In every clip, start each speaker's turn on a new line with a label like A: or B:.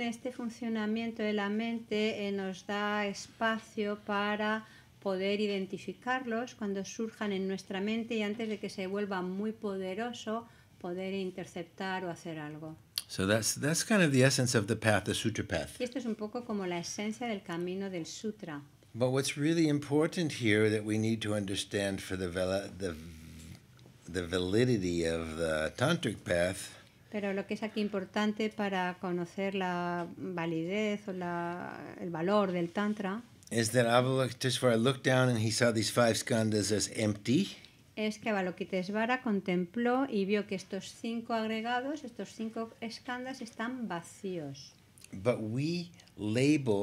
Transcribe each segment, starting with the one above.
A: Este funcionamiento de la mente eh, nos da espacio para poder identificarlos cuando surjan en nuestra mente y antes de que se vuelva muy poderoso, poder interceptar o hacer algo.
B: So that's, that's kind of the essence of the path, the sutra path.
A: Y esto es un poco como la esencia del camino del sutra.
B: But what's really important here that we need to understand for the, the, the validity of the tantric path
A: pero lo que es aquí importante para conocer la validez o la, el valor del Tantra Es que Avalokitesvara contempló y vio que estos cinco agregados, estos cinco skandhas, están vacíos.
B: label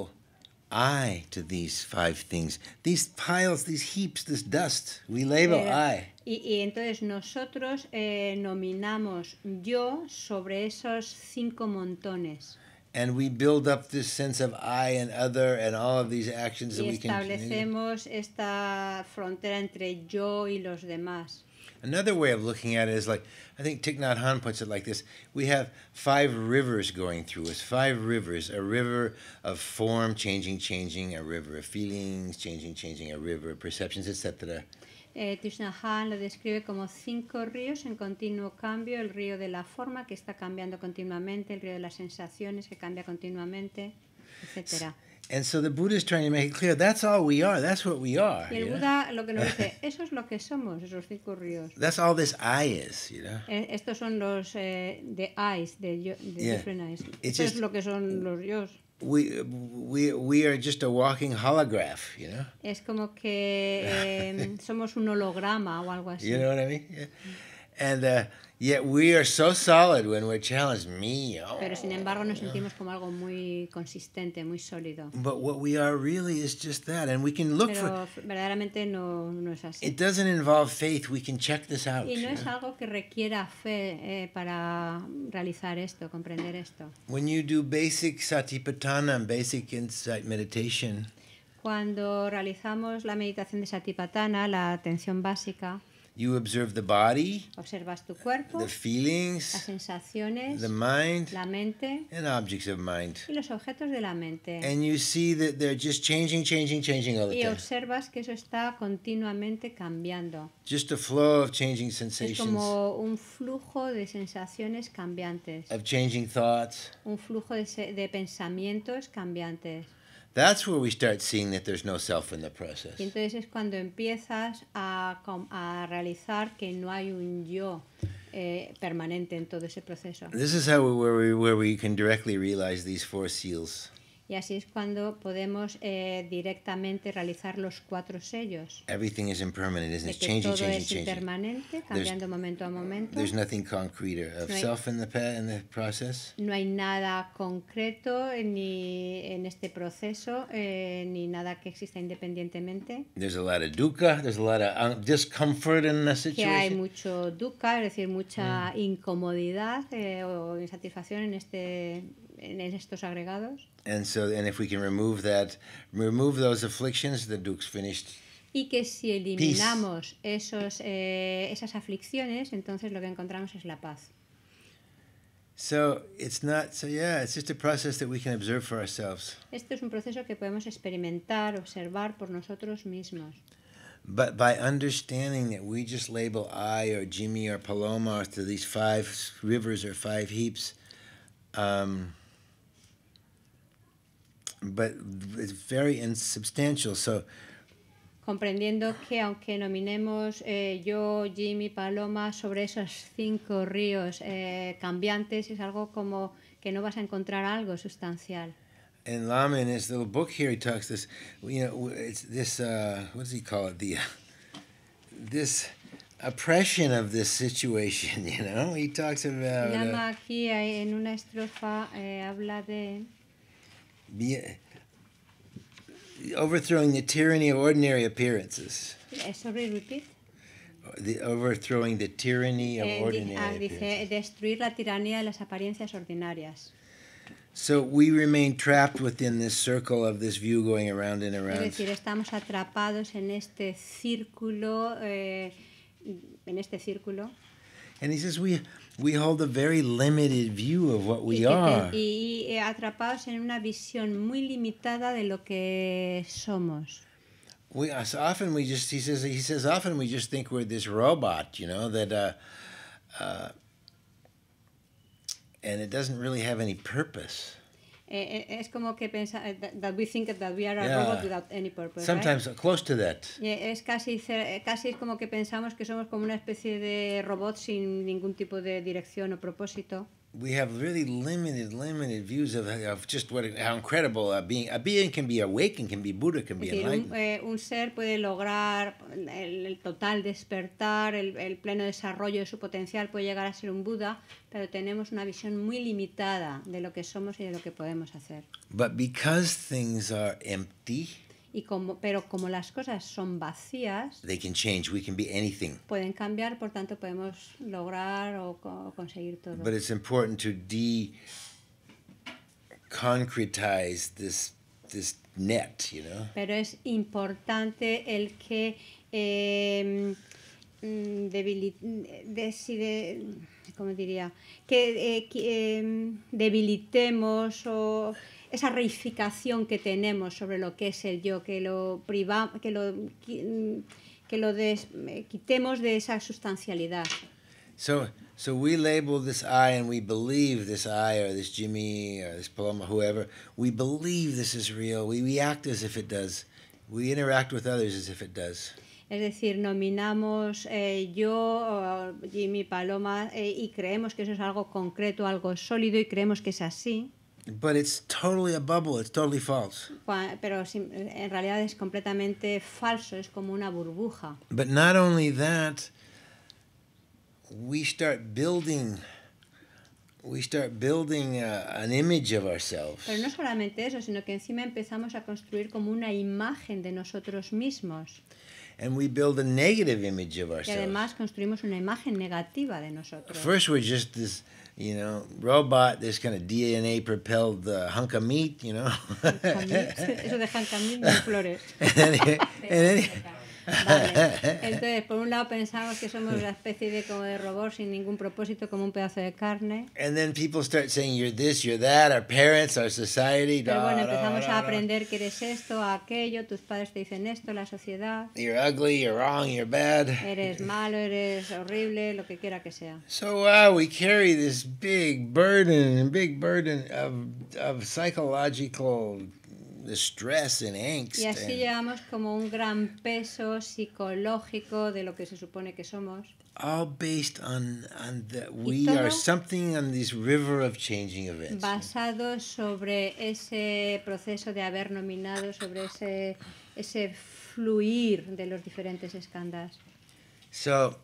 B: I to these five things, these piles, these heaps, this dust, we label eh, I.
A: Y, y, entonces nosotros eh, nominamos yo sobre esos cinco montones.
B: And we build up this sense of I and other and all of these actions y that we can. establecemos
A: esta frontera entre yo y los demás.
B: Another way of looking at it is like, I think Thich Nhat Hanh puts it like this we have five rivers going through us, five rivers a river of form changing, changing, a river of feelings changing, changing, a river of perceptions, etc.
A: Eh, Han lo describe como cinco ríos en continuo cambio, el río de la forma que está cambiando continuamente, el río de las sensaciones que cambia continuamente, etc.
B: And so the Buddha is trying to make it clear that's all we are, that's what we are. That's all this I is, you know.
A: Eh, estos son los the eh, eyes, the, the yeah. different eyes. It's just, es lo que son los yo's.
B: We, we, we are just a walking holograph, you know.
A: Es como que are somos un holograma o algo así. You know what
B: I mean? Yeah. And uh, yet we are so solid when we're challenged. Me. Oh.
A: Pero sin embargo nos sentimos como algo muy consistente, muy sólido. But
B: what we are really is just that, and we can look Pero for.
A: verdaderamente no, no es así. It
B: doesn't involve faith. We can check this out. Y no es
A: algo que requiera fe eh, para realizar esto, comprender esto.
B: When you do basic satipatthana, basic insight meditation.
A: Cuando realizamos la meditación de satipatthana, la atención básica.
B: You observe the body,
A: observas tu cuerpo, the
B: feelings, las
A: sensaciones, the
B: mind,
A: la mente,
B: and objects of mind.
A: y los objetos de la mente. And
B: you see that they're just changing, changing, changing all the time. y
A: observas que eso está continuamente cambiando.
B: Just a flow of changing sensations. Es como
A: un flujo de sensaciones cambiantes.
B: Of changing thoughts.
A: Un flujo de, de pensamientos cambiantes.
B: That's where we start seeing that there's no self in the process. Y
A: entonces es cuando empiezas a, a realizar que no hay un yo eh, permanente en todo ese proceso. This
B: is how we, where we where we can directly realize these four seals.
A: y así es cuando podemos eh, directamente realizar los cuatro sellos.
B: Everything is todo es
A: impermanente, cambiando momento a momento.
B: no hay, self in the,
A: No hay nada concreto en este proceso eh, ni nada que exista independientemente.
B: There's hay
A: mucho dukkha, es decir, mucha mm. incomodidad eh, o insatisfacción en este en estos agregados.
B: And so, and if we can remove that, remove those afflictions, the Duke's finished.
A: Y que si eliminamos Peace. esos, eh, esas aflicciones, entonces lo que encontramos es la paz.
B: So it's not so yeah, it's just a process that we can observe for ourselves.
A: Esto es un proceso que podemos experimentar, observar por nosotros mismos.
B: But by understanding that we just label I or Jimmy or Paloma to these five rivers or five heaps, um, but it's very insubstantial. So
A: comprendiendo que aunque nominemos eh, yo, Jimmy, Paloma sobre esos cinco ríos eh, cambiantes, es algo como que no vas a encontrar algo sustancial.
B: And Lama, in his little book here, he talks this, you know, it's this, uh, what does he call it? The, uh, this oppression of this situation, you know? He talks about. Lama
A: uh, aquí eh, en una estrofa eh, habla de
B: overthrowing the tyranny of ordinary appearances.
A: Sorry, repeat.
B: The overthrowing the tyranny of eh, ordinary ah, dice, eh, appearances.
A: destruir la tiranía de las apariencias ordinarias.
B: So we remain trapped within this circle of this view going around and around. Es
A: decir, estamos atrapados en este círculo, eh, en este círculo.
B: And he says we we hold a very limited view of what we are.
A: Y, y atrapados en una visión muy limitada de lo que somos.
B: We often we just he says he says often we just think we're this robot, you know that. Uh, uh, and it doesn't really have any purpose.
A: Eh, eh, es como que pensa eh, that we think that we are a yeah. robot without any purpose. Sometimes
B: right? close to that.
A: Yeah, es casi casi es como que pensamos que somos como una especie de robot sin ningún tipo de dirección o propósito.
B: we have really limited, limited views of, of just what how incredible a being a being can be, awakened can be, Buddha can be. Enlightened. Un,
A: eh, un ser puede lograr el, el total despertar, el, el, pleno desarrollo de su potencial, puede llegar a ser un Buda, pero tenemos una visión muy limitada de lo que somos y de lo que podemos hacer.
B: But because things are empty.
A: como, pero como las cosas son vacías, pueden cambiar, por tanto podemos lograr o, conseguir todo. pero es
B: importante net,
A: pero es importante el que eh, ¿cómo diría? Que, eh, em, debilitemos o esa reificación que tenemos sobre lo que es el yo, que lo, priva, que lo, mm, que lo des, eh, quitemos de esa sustancialidad.
B: So, so we label this I and we believe this I or this Jimmy or this Paloma, whoever. We believe this is real. We, we act as if it does. We interact with others as if it does.
A: Es decir, nominamos eh, yo, Jimmy, Paloma eh, y creemos que eso es algo concreto, algo sólido y creemos que es así.
B: But it's totally a bubble, it's totally false.
A: Pero en realidad es completamente falso, es como una burbuja.
B: But not only that, we start building we start building a, uh, an image of ourselves.
A: Pero no solamente eso, sino que encima empezamos a construir como una imagen de nosotros mismos
B: and we build a negative image of ourselves. además
A: construimos una imagen negativa de
C: nosotros.
B: First we're just this, you know, robot, this kind of DNA propelled uh, hunk of meat, you know. hunk of meat, flores. and, then, and then, Entonces,
A: por un lado pensamos que somos una especie de como de robot sin ningún propósito, como un pedazo de carne.
B: And then people start saying you're this, you're that, our parents, our society. Pero bueno, empezamos a aprender
A: que eres esto, aquello, tus padres te dicen esto, la sociedad.
B: You're ugly, you're wrong, you're bad. Eres malo,
A: eres horrible, lo que quiera que sea.
B: So uh, we carry this big burden, big burden of of psychological stress angst y así
A: llevamos como un gran peso psicológico de lo que se supone que somos.
B: All based on, on we are something on this river of changing events.
A: Basado sobre ese proceso de haber nominado, sobre ese, ese fluir de los diferentes escándalos.
B: So,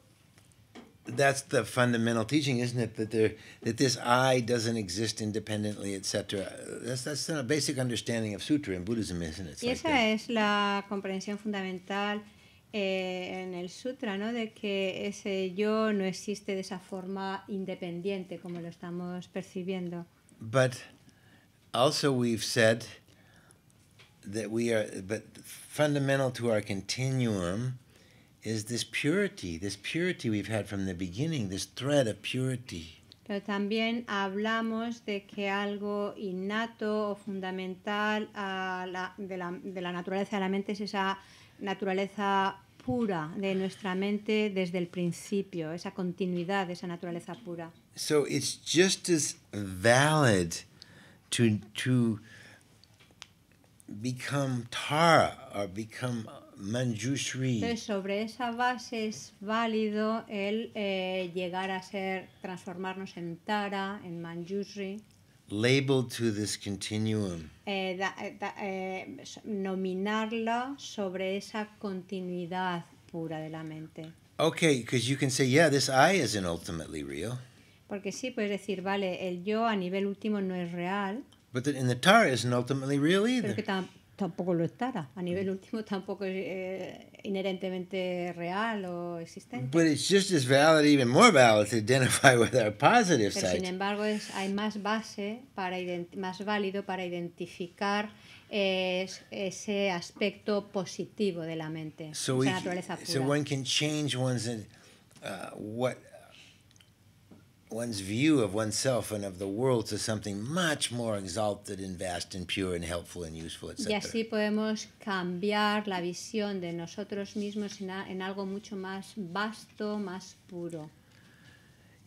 B: that's the fundamental teaching, isn't it? That there that this I doesn't exist independently, etc. That's that's a basic understanding of sutra in Buddhism, isn't it?
A: It's y esa like es la comprensión fundamental eh, en el sutra, ¿no? De que ese yo no existe de esa forma independiente como lo estamos percibiendo.
B: But also we've said that we are, but fundamental to our continuum is this purity, this purity we've had from the beginning, this thread of purity.
A: Pero también hablamos de que algo innato o fundamental a la, de, la, de la naturaleza de la mente es esa naturaleza pura de nuestra mente desde el principio, esa continuidad, esa naturaleza pura.
B: So it's just as valid to, to become Tara or become Manjushri. Entonces,
A: sobre esa base es válido el eh, llegar a ser, transformarnos en Tara, en Manjushri.
B: Labeled to this continuum.
A: Eh, da, eh, da, eh, nominarla sobre esa continuidad pura de la mente.
B: Okay, because you can say, yeah, this I isn't ultimately real.
A: Porque sí, puedes decir, vale, el yo a nivel último no es real.
B: But the, the Tara isn't ultimately real either
A: tampoco lo estará. A nivel mm. último tampoco es eh, inherentemente real o existente. But
B: it's just as valid, even more valid, to identify with our positive Pero, side. Sin
A: embargo, es, hay más base para más válido para identificar es, ese aspecto positivo de la mente,
C: so esa we, naturaleza pura. So one
B: can change one's uh, what one's view of oneself and of the world to something much more exalted and vast and pure and helpful and useful, etc. Y así
A: podemos cambiar la visión de nosotros mismos en, en algo mucho más vasto, más puro.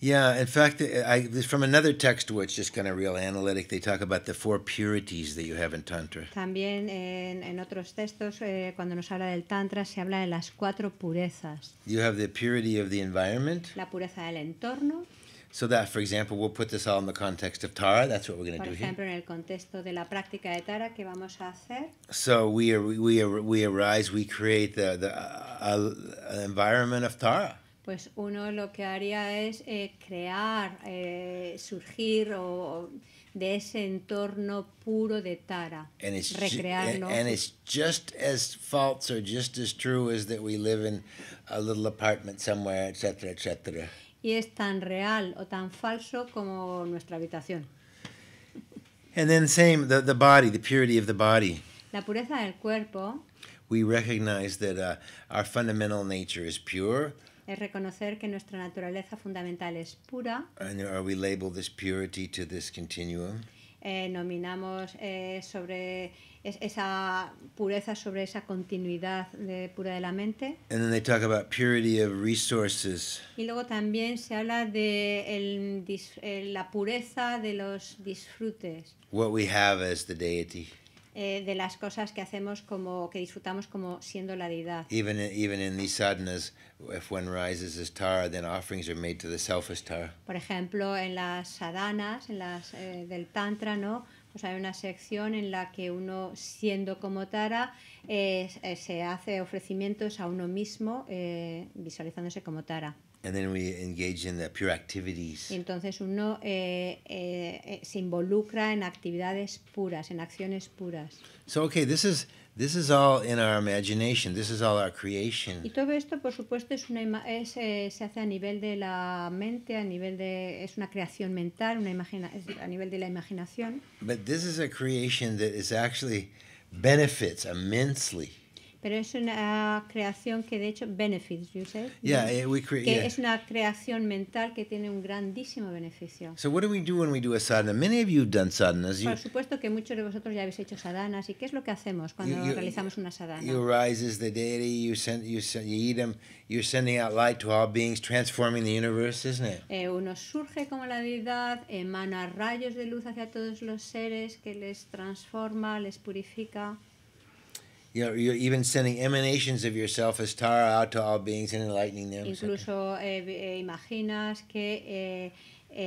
B: Yeah, in fact, I, from another text which is kind of real analytic, they talk about the four purities that you have in Tantra.
A: También en, en otros textos, eh, cuando nos habla del Tantra, se habla de las cuatro purezas.
B: You have the purity of the environment.
A: La pureza del entorno.
B: So that, for example, we'll put this all in the context of Tara. That's what we're going to do ejemplo, here. Por
A: ejemplo, en el contexto de la práctica de Tara, ¿qué vamos a hacer?
B: So we are, we are, we arise, we create the the uh, uh, environment of Tara.
A: Pues uno lo que haría es eh, crear, eh, surgir o, de ese entorno puro de Tara,
B: and it's recrearlo. And, and it's just as false or just as true as that we live in a little apartment somewhere, etc., etc.
A: y es tan real o tan falso como nuestra habitación.
B: And then same the, the body, the purity of the body.
A: La pureza del cuerpo.
B: We recognize that uh, our fundamental nature is pure.
A: Es reconocer que nuestra naturaleza fundamental es pura.
B: And are we label this purity to this continuum?
A: Eh, nominamos eh, sobre es, esa pureza sobre esa continuidad de, pura de la mente.
B: And then they talk about purity of resources.
A: Y luego también se habla de el, el, la pureza de los disfrutes.
B: What we have as the deity.
A: Eh, de las cosas que hacemos como que disfrutamos como siendo la deidad.
B: Even in, even in these sadhanas, if one rises as tar, then offerings are made to the self as tar.
A: Por ejemplo, en las sadhanas, en las eh, del tantra, ¿no? hay una sección en la que uno, siendo como Tara, eh, se hace ofrecimientos a uno mismo eh, visualizándose como Tara. Y entonces uno eh, se involucra en actividades puras, en acciones puras.
B: So This is all in our imagination. This is all our creation. Y
A: todo esto, por supuesto, es una es, eh, se hace a nivel de la mente, a nivel de es una creación mental, una imagina a nivel de la imaginación.
B: But this is a creation that is actually benefits immensely.
A: pero es una creación que de hecho benefits, you say? Yeah, eh, Que es una creación mental que tiene un grandísimo beneficio. So
B: what do we do when we do a sadhana? Many of you have done sadhanas. Por
A: supuesto que muchos de vosotros ya habéis hecho sadhanas y qué es lo que hacemos cuando realizamos una sadhana? You
B: rise the deity, you send, you send, you eat them, you're sending out light to all beings, transforming the universe, isn't it?
A: Eh, uno surge como la deidad, emana rayos de luz hacia todos los seres que les transforma, les purifica.
B: You're, you're even sending emanations of yourself as Tara out to all beings and enlightening them.
A: Incluso eh, eh, imaginas que eh,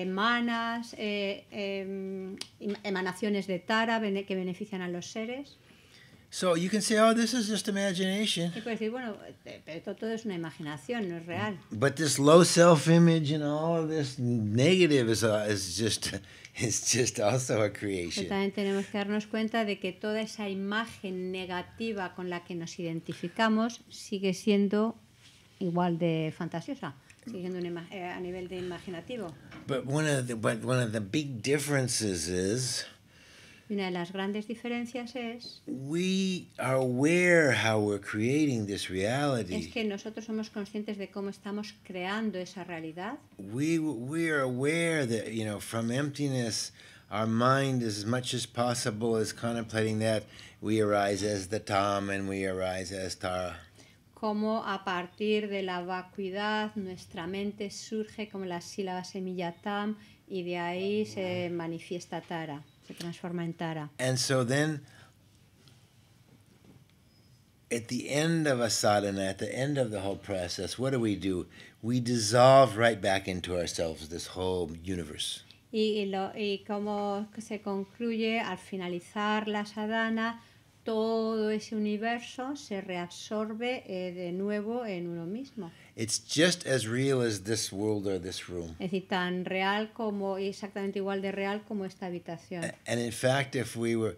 A: emanas eh, emanaciones de Tara que benefician a los seres.
B: So you can say, oh, this is just imagination.
A: Eh, pero todo es una imaginación, no es real.
B: But this low self-image and all of this negative is, a, uh, is just, it's just also a creation. Pero también
A: tenemos que darnos cuenta de que toda esa imagen negativa con la que nos identificamos sigue siendo igual de fantasiosa. sigue siendo eh, a nivel de imaginativo.
B: But one of the, but one of the big differences is
A: una de las grandes diferencias es que nosotros somos conscientes de cómo estamos creando esa realidad. Como a partir de la vacuidad nuestra mente surge como la sílaba semilla Tam y de ahí se manifiesta Tara. se transforma en Tara.
B: And so then, at the end of a sadhana, at the end of the whole process, what do we do? We dissolve right back into ourselves, this whole universe.
A: Y, y, lo, y cómo se concluye al finalizar la sadhana, todo ese universo se reabsorbe eh, de nuevo en uno mismo.
B: It's just as real as this world or this room.
A: Es tan real como exactamente igual de real como esta habitación.
B: And in fact, if we were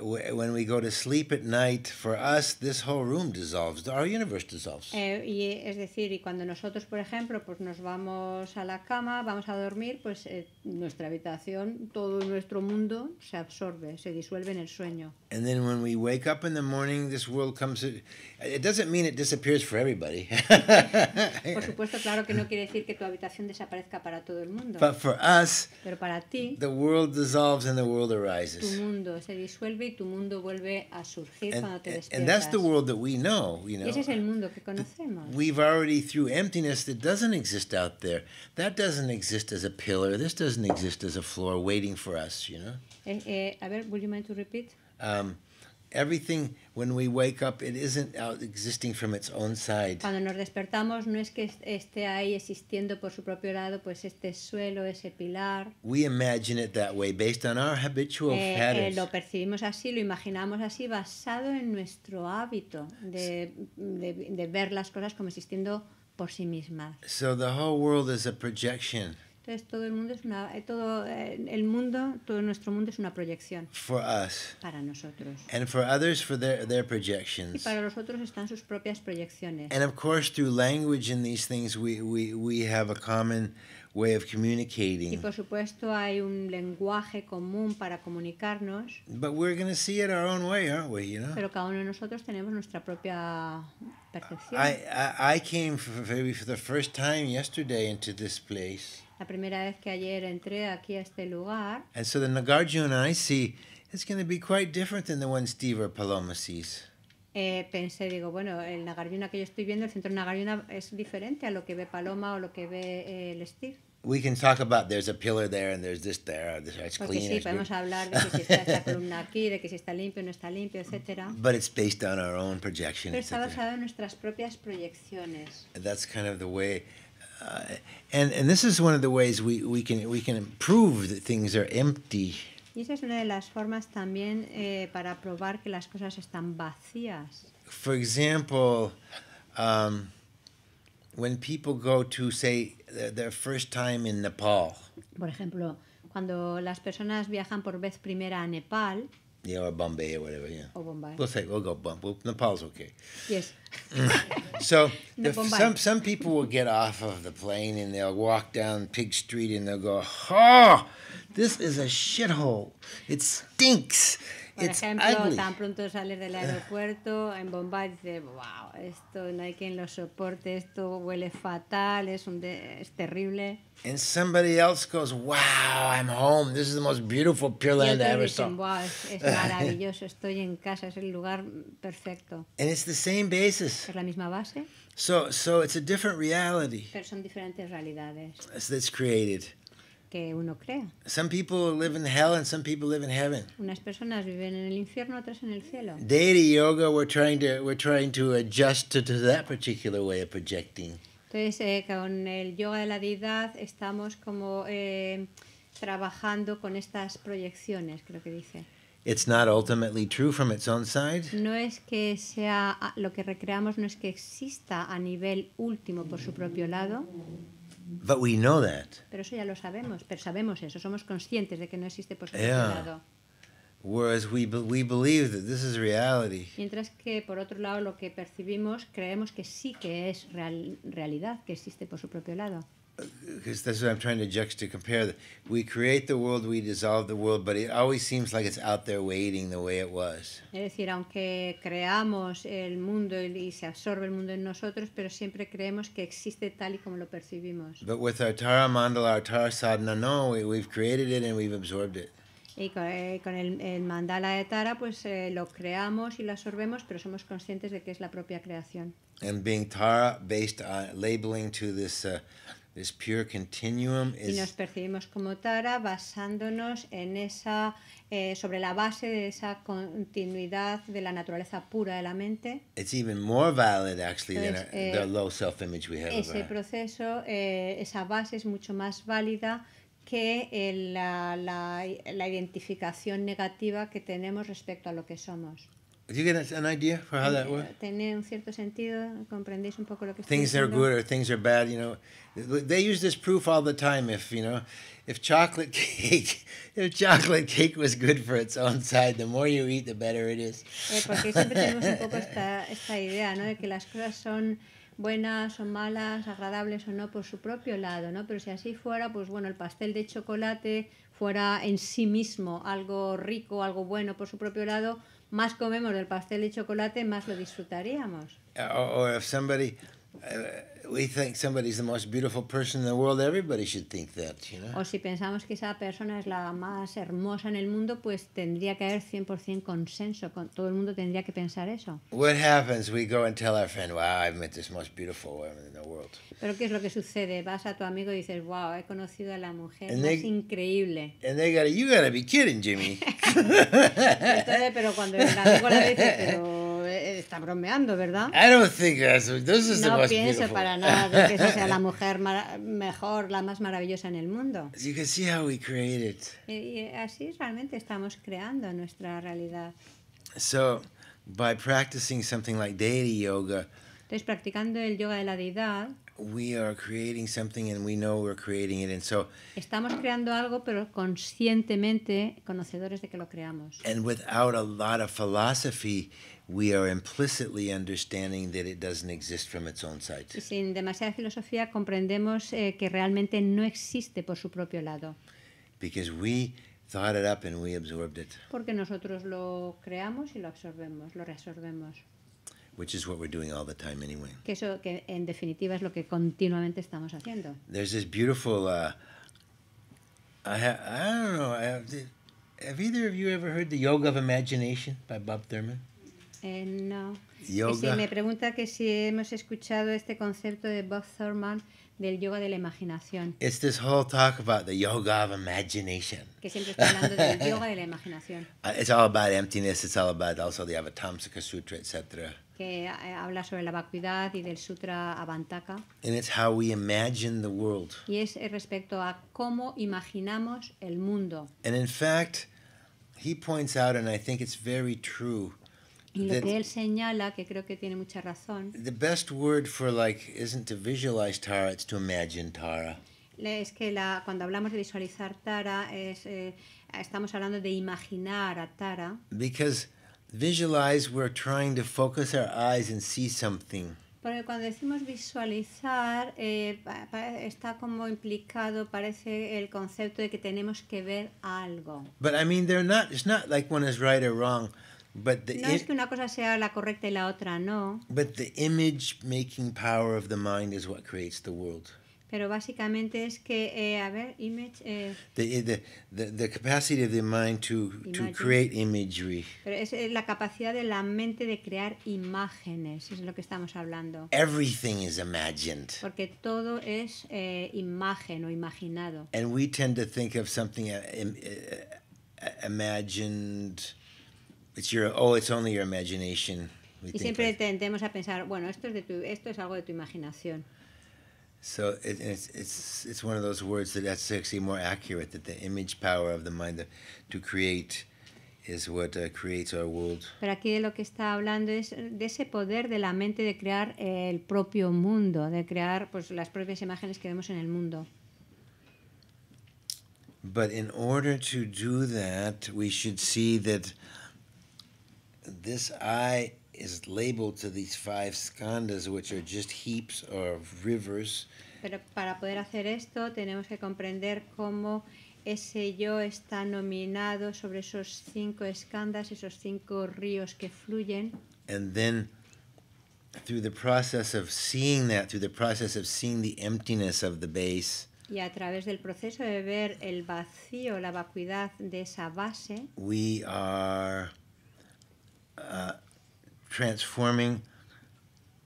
B: when we go to sleep at night, for us, this whole room dissolves, our universe dissolves.
A: Eh, y es decir, y cuando nosotros, por ejemplo, pues nos vamos a la cama, vamos a dormir, pues eh, nuestra habitación, todo nuestro mundo se absorbe, se disuelve en el sueño.
B: And then when we wake up in the morning, this world comes. It doesn't mean it disappears for everybody. Por supuesto, claro que no
A: quiere decir que tu habitación desaparezca para todo el mundo. But for us, Pero para ti,
B: the world dissolves and the world arises. Tu
A: mundo se disuelve y tu mundo vuelve a surgir and, cuando te despiertas. And that's
B: the world that we know, you know. ese es
A: el mundo que conocemos. We've
B: already through emptiness that doesn't exist out there. That doesn't exist as a pillar. This doesn't exist as a floor waiting for us, you know.
A: Eh, eh, a ver, would you mind to repeat?
B: Um, Cuando
A: nos despertamos no es que esté ahí existiendo por su propio lado, pues este suelo, ese pilar.
B: We imagine it that way based on our habitual eh, eh, lo
A: percibimos así, lo imaginamos así basado en nuestro hábito de, de, de ver las cosas como existiendo por sí mismas.
B: So the whole world is a projection.
A: Entonces todo el mundo es una eh, todo eh, el mundo todo nuestro mundo es una proyección. Para nosotros.
B: And for others for their their projections. Y
A: para los otros están sus propias proyecciones. And
B: of course through language and these things we we we have a common way of communicating. Y por
A: supuesto hay un lenguaje común para comunicarnos.
B: But we're going to see it our own way, aren't we? You know. Pero
A: cada uno de nosotros tenemos nuestra propia percepción. I,
B: I, I came for, maybe for the first time yesterday into this place.
A: La primera vez que ayer entré aquí a este lugar.
B: And so the Nagarjuna I see is going to be quite different than the one Steve or Paloma sees.
A: eh, pensé, digo, bueno, el Nagarjuna que yo estoy viendo, el centro Nagarjuna, es diferente a lo que ve Paloma o lo que ve eh, el Steve.
B: We can talk about there's a pillar there and there's this there, pues clean, sí, podemos hablar de que
A: si está esta columna aquí, de que si está limpio no está limpio, etc.
B: But it's based on our own projection, Pero está
A: basado en nuestras propias proyecciones.
B: That's kind of the way... Uh, and, and this is one of the ways we, we, can, we can prove that things are empty
A: y esa es una de las formas también eh, para probar que las cosas están vacías.
B: For example, um, when people go to say their first time in Nepal.
A: Por ejemplo, cuando las personas viajan por vez primera a Nepal.
B: Yeah, or Bombay or whatever. Yeah. Or Bombay. We'll say we'll go Bombay. Nepal's okay. Yes. so some some people will get off of the plane and they'll walk down Pig Street and they'll go, oh. This is a shithole. It stinks. Por It's ejemplo, ugly. tan
A: pronto sales del aeropuerto en Bombay dices, wow, esto no hay quien lo soporte, esto huele fatal, es, un de es terrible.
B: And somebody else goes, wow, I'm home. This is the most beautiful Pure Land I ever saw. Wow,
A: es, es maravilloso, estoy en casa, es el lugar perfecto.
B: And it's the same basis.
A: Es la misma base.
B: So, so it's a different reality.
A: Pero son diferentes realidades.
B: That's created.
A: que uno crea.
B: Some people live in hell and some people live in heaven.
A: Unas personas viven en el infierno, otras en el cielo. Data
B: yoga, we're trying to we're trying to adjust to, to that particular way of projecting.
A: Entonces, eh, con el yoga de la deidad estamos como eh, trabajando con estas proyecciones, creo que dice.
B: It's not ultimately true from its own side.
A: No es que sea ah, lo que recreamos no es que exista a nivel último por su propio lado. Pero eso ya lo sabemos, pero sabemos eso, somos conscientes de que no existe por su
B: Whereas we, believe that this is reality.
A: Mientras que por otro lado lo que percibimos creemos que sí que es realidad, que existe por su propio lado.
B: because that's what I'm trying to juxtapose. compare. We create the world, we dissolve the world, but it always seems like it's out there waiting the way it was.
A: Es decir, aunque creamos el mundo y se absorbe el mundo en nosotros, pero siempre creemos que existe tal y como lo percibimos.
B: But with our Tara Mandala, our Tara Sadhana, no, we, have created it and we've absorbed it.
A: Y con, eh, con el, el, mandala de Tara, pues eh, lo creamos y lo absorbemos, pero somos conscientes de que es la propia creación.
B: And being Tara based on labeling to this... Uh, Y nos
A: percibimos como Tara basándonos en esa, eh, sobre la base de esa continuidad de la naturaleza pura de la mente.
B: self-image Ese
A: proceso, eh, esa base es mucho más válida que la, la, la identificación negativa que tenemos respecto a lo que somos.
B: Do you get an idea for how that works?
A: Tener un cierto sentido, comprendéis un poco lo que Things are good or
B: things are bad, you know. They use this proof all the time if, you know, if chocolate cake, if chocolate cake was good for its own side, the more you eat, the better it is. Eh, porque siempre tenemos un poco
A: esta, esta idea, ¿no? De que las cosas son buenas o malas, agradables o no por su propio lado, ¿no? Pero si así fuera, pues bueno, el pastel de chocolate fuera en sí mismo algo rico, algo bueno por su propio lado, más comemos el pastel y chocolate, más lo disfrutaríamos.
B: Eh, eh, we think somebody's the most beautiful person in the world, everybody should think that, you know. O
A: si pensamos que esa persona es la más hermosa en el mundo, pues tendría que haber 100% consenso, con, todo el mundo tendría que pensar eso.
B: What happens? We go and tell our friend, "Wow, I've met this most beautiful woman in the world."
A: Pero qué es lo que sucede? Vas a tu amigo y dices, "Wow, he conocido a la mujer and más they, increíble."
B: And they got, "You gotta be kidding, Jimmy." Entonces, pero cuando el amigo la dice,
A: "Pero eh, está bromeando, ¿verdad?" I don't think that's, this is no the most pienso para nada de que sea la mujer mejor, la más maravillosa en el mundo. Y, así realmente estamos creando nuestra realidad.
B: So, entonces
A: practicando el yoga de la deidad, estamos creando algo pero conscientemente conocedores de que lo creamos.
B: And without we are implicitly understanding that it doesn't exist from its own side.
A: Y sin demasiada filosofía comprendemos eh, que realmente no existe por su propio lado.
B: Because we thought it up and we absorbed it.
A: Porque nosotros lo creamos y lo absorbemos, lo reabsorbemos.
B: Which is what we're doing all the time anyway.
A: Que eso que en definitiva es lo que continuamente estamos haciendo.
B: There's this beautiful uh, I, ha I don't know. I have, have either of you ever heard The Yoga of Imagination by Bob Thurman?
A: Eh, no. Yoga. Si me pregunta que si hemos escuchado este concepto de Bob Thurman del yoga de la imaginación.
B: It's este this whole talk about the yoga of imagination. Que siempre está hablando del yoga de
A: la imaginación.
B: Ah, it's all about emptiness. It's all about also the Avatamsaka Sutra, etc.
A: Que eh, habla sobre la vacuidad y del Sutra Avantaka.
B: And it's how we imagine the world.
A: Y es eh, respecto a cómo imaginamos el mundo.
B: And in fact, he points out, and I think it's very true
A: lo que él señala, que creo que tiene mucha razón.
B: The best word for like isn't to visualize Tara, it's to imagine Tara.
A: Es que la, cuando hablamos de visualizar Tara, es, eh, estamos hablando de imaginar a Tara.
B: Because visualize, we're trying to focus our eyes and see something.
A: Porque cuando decimos visualizar, eh, está como implicado, parece el concepto de que tenemos que ver algo.
B: But I mean, they're not, it's not like one is right or wrong. But the no es que
A: una cosa sea la correcta y la otra no.
B: But the image making power of the mind is what creates the world.
A: Pero básicamente es que, eh, a ver, image. Eh,
B: the, eh, the, the, the, capacity of the mind to, to create imagery.
A: Pero es eh, la capacidad de la mente de crear imágenes, es lo que estamos hablando.
B: Everything is imagined.
A: Porque todo es eh, imagen o imaginado.
B: And we tend to think of something uh, uh, uh, imagined. It's your, oh, it's only your imagination. We y siempre
A: that. tendemos a pensar, bueno, esto es, de tu, esto es algo de tu imaginación.
B: So it, it's, it's, it's one of those words that that's actually more accurate, that the image power of the mind to create is what uh, creates our world.
A: Pero aquí de lo que está hablando es de ese poder de la mente de crear eh, el propio mundo, de crear pues, las propias imágenes que vemos en el mundo.
B: But in order to do that, we should see that this eye is labeled to these five skandhas, which are just heaps or rivers.
A: Pero para poder hacer esto, tenemos que comprender cómo ese yo está nominado sobre esos cinco escandas, esos cinco ríos que fluyen.
B: And then, through the process of seeing that, through the process of seeing the emptiness of the base.
A: Y a través del proceso de ver el vacío, la vacuidad de esa base.
B: We are transforming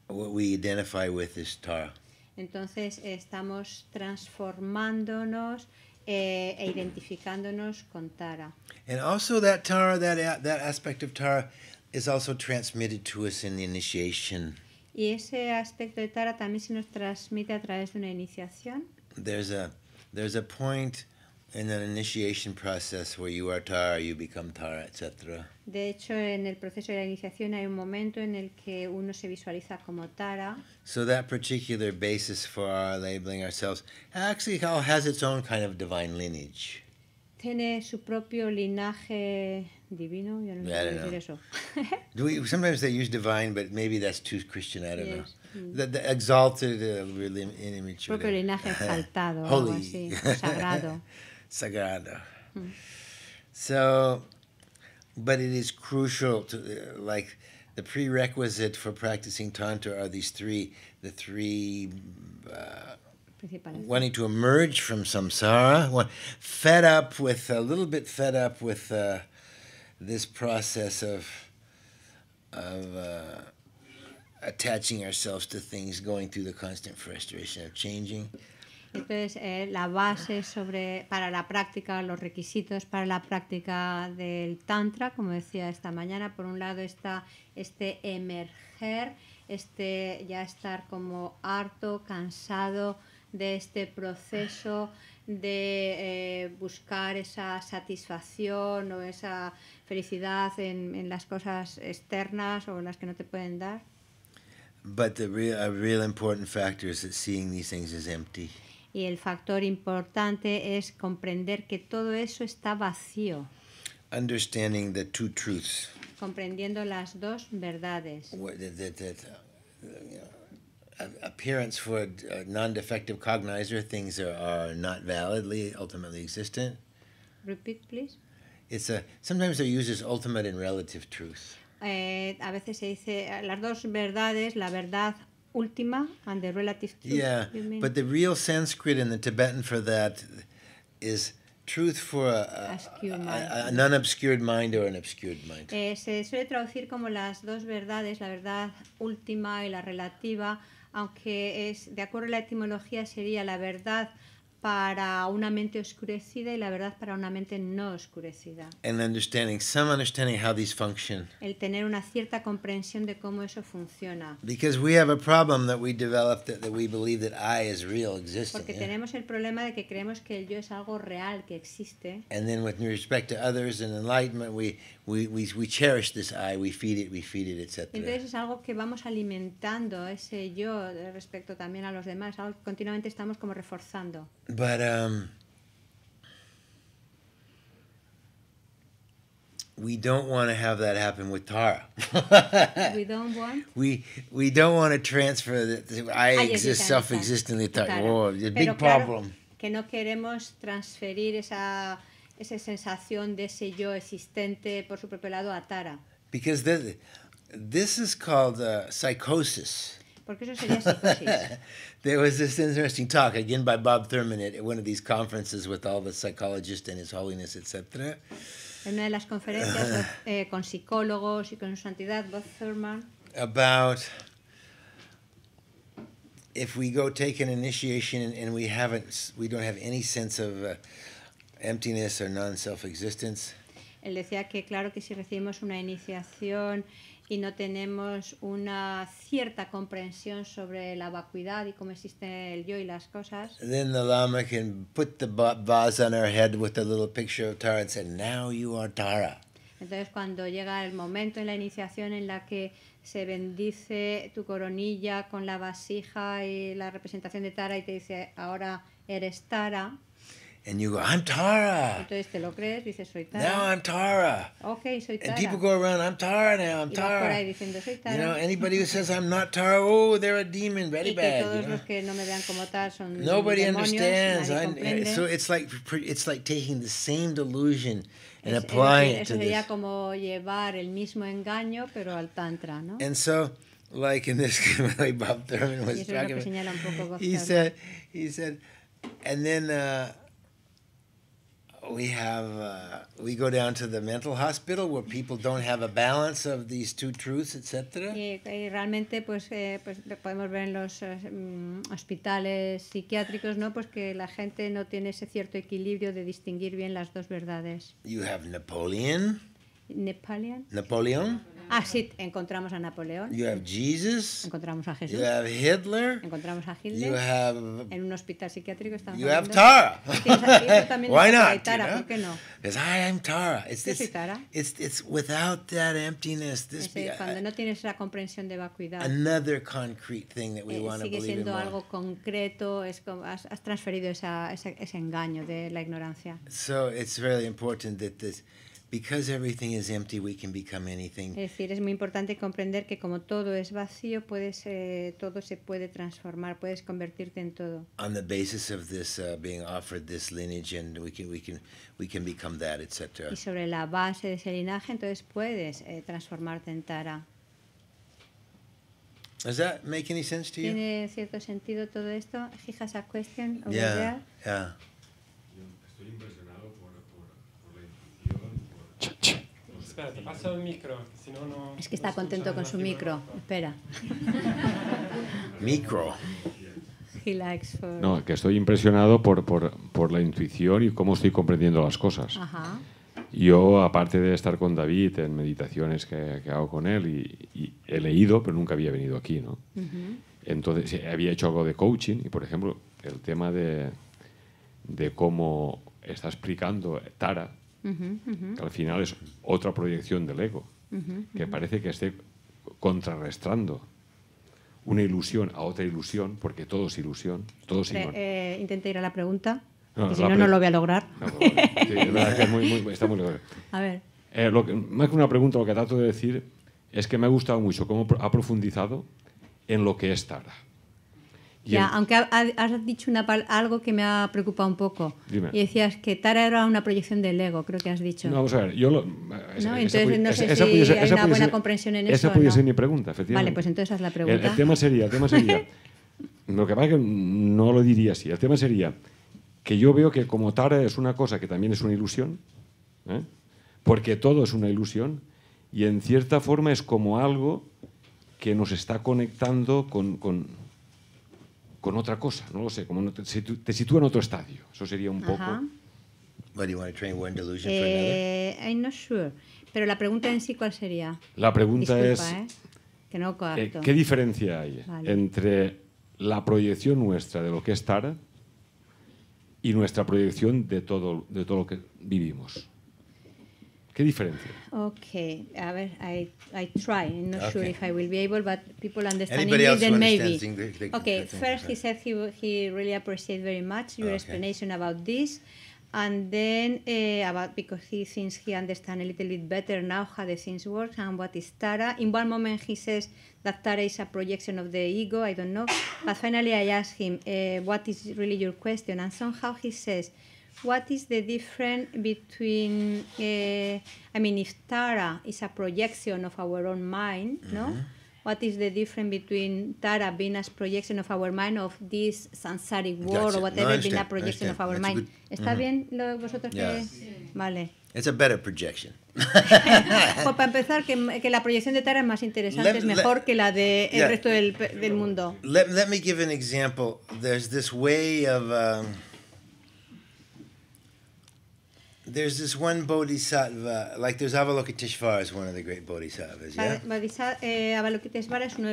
B: what we identify with is Tara.
A: Entonces estamos transformándonos eh, e identificándonos con Tara.
B: And also that Tara, that, that aspect of Tara is also transmitted to us in the initiation.
A: Y ese aspecto de Tara también se nos transmite a través de una iniciación.
B: There's a, there's a point En el initiation process where you are Tara, you become Tara, etc.
A: De hecho, en el proceso de la iniciación hay un momento en el que uno se visualiza como Tara.
B: So that particular basis for our labeling ourselves actually has its own kind of divine lineage.
A: Tiene su propio linaje divino, yo no sé decir eso.
B: Do we sometimes they use divine, but maybe that's too Christian. I don't yes. know. Mm. The, the exalted uh, really, image. Propio linaje exaltado, Holy. algo así, sagrado. Sagrado. Mm. So, but it is crucial to uh, like the prerequisite for practicing tantra are these three, the three. Uh, wanting to emerge from samsara, fed up with a little bit fed up with uh, this process of of uh, attaching ourselves to things, going through the constant frustration of changing.
A: Entonces, eh, la base sobre, para la práctica, los requisitos para la práctica del Tantra, como decía esta mañana, por un lado está este emerger, este ya estar como harto, cansado de este proceso de eh, buscar esa satisfacción o esa felicidad en, en, las cosas externas o en las que no te pueden dar.
B: But a real important factor is seeing these things empty
A: y el factor importante es comprender que todo eso está vacío.
B: Understanding the two truths.
A: Comprendiendo las dos verdades. Uh,
B: appearance for a uh, non-defective cognizer, things are, are not validly ultimately existent.
A: Repeat, please.
B: It's a, sometimes they use this ultimate and relative truth.
A: Eh, a veces se dice eh, las dos verdades, la verdad Ultima and the relative truth. Yeah, but
B: the real Sanskrit and the Tibetan for that is truth for a, a, a, a non-obscured mind or an obscured mind.
A: Eh, se suele traducir como las dos verdades, la verdad última y la relativa, aunque es de acuerdo a la etimología sería la verdad para una mente oscurecida y la verdad para una mente no oscurecida. El tener una cierta comprensión de cómo eso funciona. Porque tenemos el problema de que creemos que el yo es algo real, que existe.
B: And then with respect to others and enlightenment, We, we, we cherish this we feed it, we feed it, Entonces
A: es algo que vamos alimentando, ese yo eh, respecto también a los demás, algo que continuamente estamos como reforzando.
B: But um, we don't want to have that happen with Tara. we don't want. We we don't want to transfer that I exist self-existently Tara. Tara. un a big problem.
A: que no queremos transferir esa esa sensación de ese yo existente por su propio lado atara.
B: Because this, this is called uh, psychosis.
A: Porque eso sería psicosis.
B: there was this interesting talk again by Bob Thurman at one of these conferences with all the psychologists and His Holiness, etc.
A: En una de las conferencias eh, con psicólogos y con su santidad Bob Thurman.
B: About if we go take an initiation and, we haven't, we don't have any sense of. Uh, emptiness Él
A: decía que claro que si recibimos una iniciación y no tenemos una cierta comprensión sobre la vacuidad y cómo existe el yo y las cosas.
B: Then the lama can put the vase on head with a little picture Tara and say, "Now you are Tara."
A: Entonces cuando llega el momento en la iniciación en la que se bendice tu coronilla con la vasija y la representación de Tara y te dice, "Ahora eres Tara."
B: And you go, I'm Tara.
A: Entonces te lo crees, dices, soy Tara. Now
B: I'm Tara.
A: Okay, soy Tara. And people go
B: around, I'm Tara now, I'm Tara.
A: diciendo, soy Tara. You know, anybody
B: who says I'm not Tara, oh, they're a demon, very bad.
A: Nobody understands. so it's
B: like it's like taking the same delusion and es, applying es, it to sería this.
A: como llevar el mismo engaño pero al tantra, ¿no? And
B: so like in this like Bob Thurman was talking
A: about, he said
B: he said and then uh we have uh, we go down to the mental hospital where people don't have a balance of these two truths, etc.
A: Y, y realmente pues, eh, pues podemos ver en los um, hospitales psiquiátricos, ¿no? Pues que la gente no tiene ese cierto equilibrio de distinguir bien las dos verdades.
B: You have Napoleon.
A: Napoleon. Napoleon. Ah, sí. encontramos a Napoleón. You
B: have Jesus. Encontramos a Jesús. You have Hitler. Encontramos a Hitler. You have,
A: en un hospital psiquiátrico estamos You have Tara. Why not? Tara, you know? ¿por qué no?
B: Because I am Tara. It's, Yo soy Tara. It's, it's without that emptiness. This es, cuando
A: uh, no tienes la comprensión de vacuidad.
B: Another concrete thing that we eh, want to believe in. Sigue siendo algo
A: concreto. Es como, has, has transferido esa, ese engaño de la ignorancia.
B: So it's really important that this Because everything is empty, we can become anything.
A: Es decir, es muy importante comprender que como todo es vacío, puedes, eh, todo se puede transformar, puedes convertirte en todo.
B: On the basis of this uh, being offered this lineage, and we can we can we can become that, etc. Y
A: sobre la base de ese linaje, entonces puedes eh, transformarte en Tara.
B: Does that make any sense to you?
A: Tiene cierto sentido todo esto. He has a question over yeah, there.
B: Yeah. Es que está contento con su micro,
A: espera. micro. No,
C: que estoy impresionado por, la intuición y cómo estoy comprendiendo las cosas. Yo, aparte de estar con David en meditaciones que, hago con él, y, he leído, pero nunca había venido aquí, ¿no? Entonces, había hecho algo de coaching y, por ejemplo, el tema de, de cómo está explicando Tara al final es otra proyección del ego, que parece que esté contrarrestando una ilusión a otra ilusión, porque todo es ilusión, todo es
A: eh, eh, ir a la pregunta,
C: si no, no lo voy a lograr. está muy A ver. Eh, más que una pregunta, lo que trato de decir es que me ha gustado mucho cómo ha profundizado en lo que es Tara ya,
A: aunque has dicho algo que me ha preocupado un poco. Dime. Y decías que Tara era una proyección del ego, creo que has dicho. No, vamos
C: a ver, yo lo... no, entonces no sé si hay una buena comprensión en eso. Esa puede ser mi pregunta, efectivamente. Vale, pues
A: entonces haz la pregunta. El, tema
C: sería, el tema sería... lo que pasa es que no lo diría así. El tema sería que yo veo que como Tara es una cosa que también es una ilusión, ¿eh? porque todo es una ilusión, y en cierta forma es como algo que nos está conectando con con otra cosa, no lo sé, como te, te sitúa en otro estadio. Eso sería un poco... Eh,
A: I'm Pero la pregunta en sí, ¿cuál sería?
C: La pregunta es... ¿eh?
A: Eh, ¿Qué
C: diferencia hay entre la proyección nuestra de lo que es Tara y nuestra proyección de todo, de todo lo que vivimos? ¿Qué diferencia?
A: Okay, a ver, I, I try. I'm not okay. sure if I will be able, but people understand Anybody English, then maybe. okay, first he said he, he really appreciates very much your okay. explanation about this. And then uh, about because he thinks he understands a little bit better now how the things work and what is Tara. In one moment he says that Tara is a projection of the ego. I don't know, but finally I ask him uh, what is really your question, and somehow he says what is the difference between uh, i mean if tara is a projection of our own mind no mm-hmm. what is the difference between tara being a projection of our mind of this sansaric world gotcha. or whatever no, being a projection of our That's mind está mm-hmm. bien lo, vosotros que vale
B: It's a better projection. Pues
A: para empezar, que, que, la proyección de Tara es más interesante, es mejor que la del de yeah. resto del, del mundo.
B: Let, let, me give an example. There's this way of... Um, There's this one bodhisattva, like there's Avalokiteshvara is one of the great bodhisattvas, yeah?
A: Eh, Avalokiteshvara es uno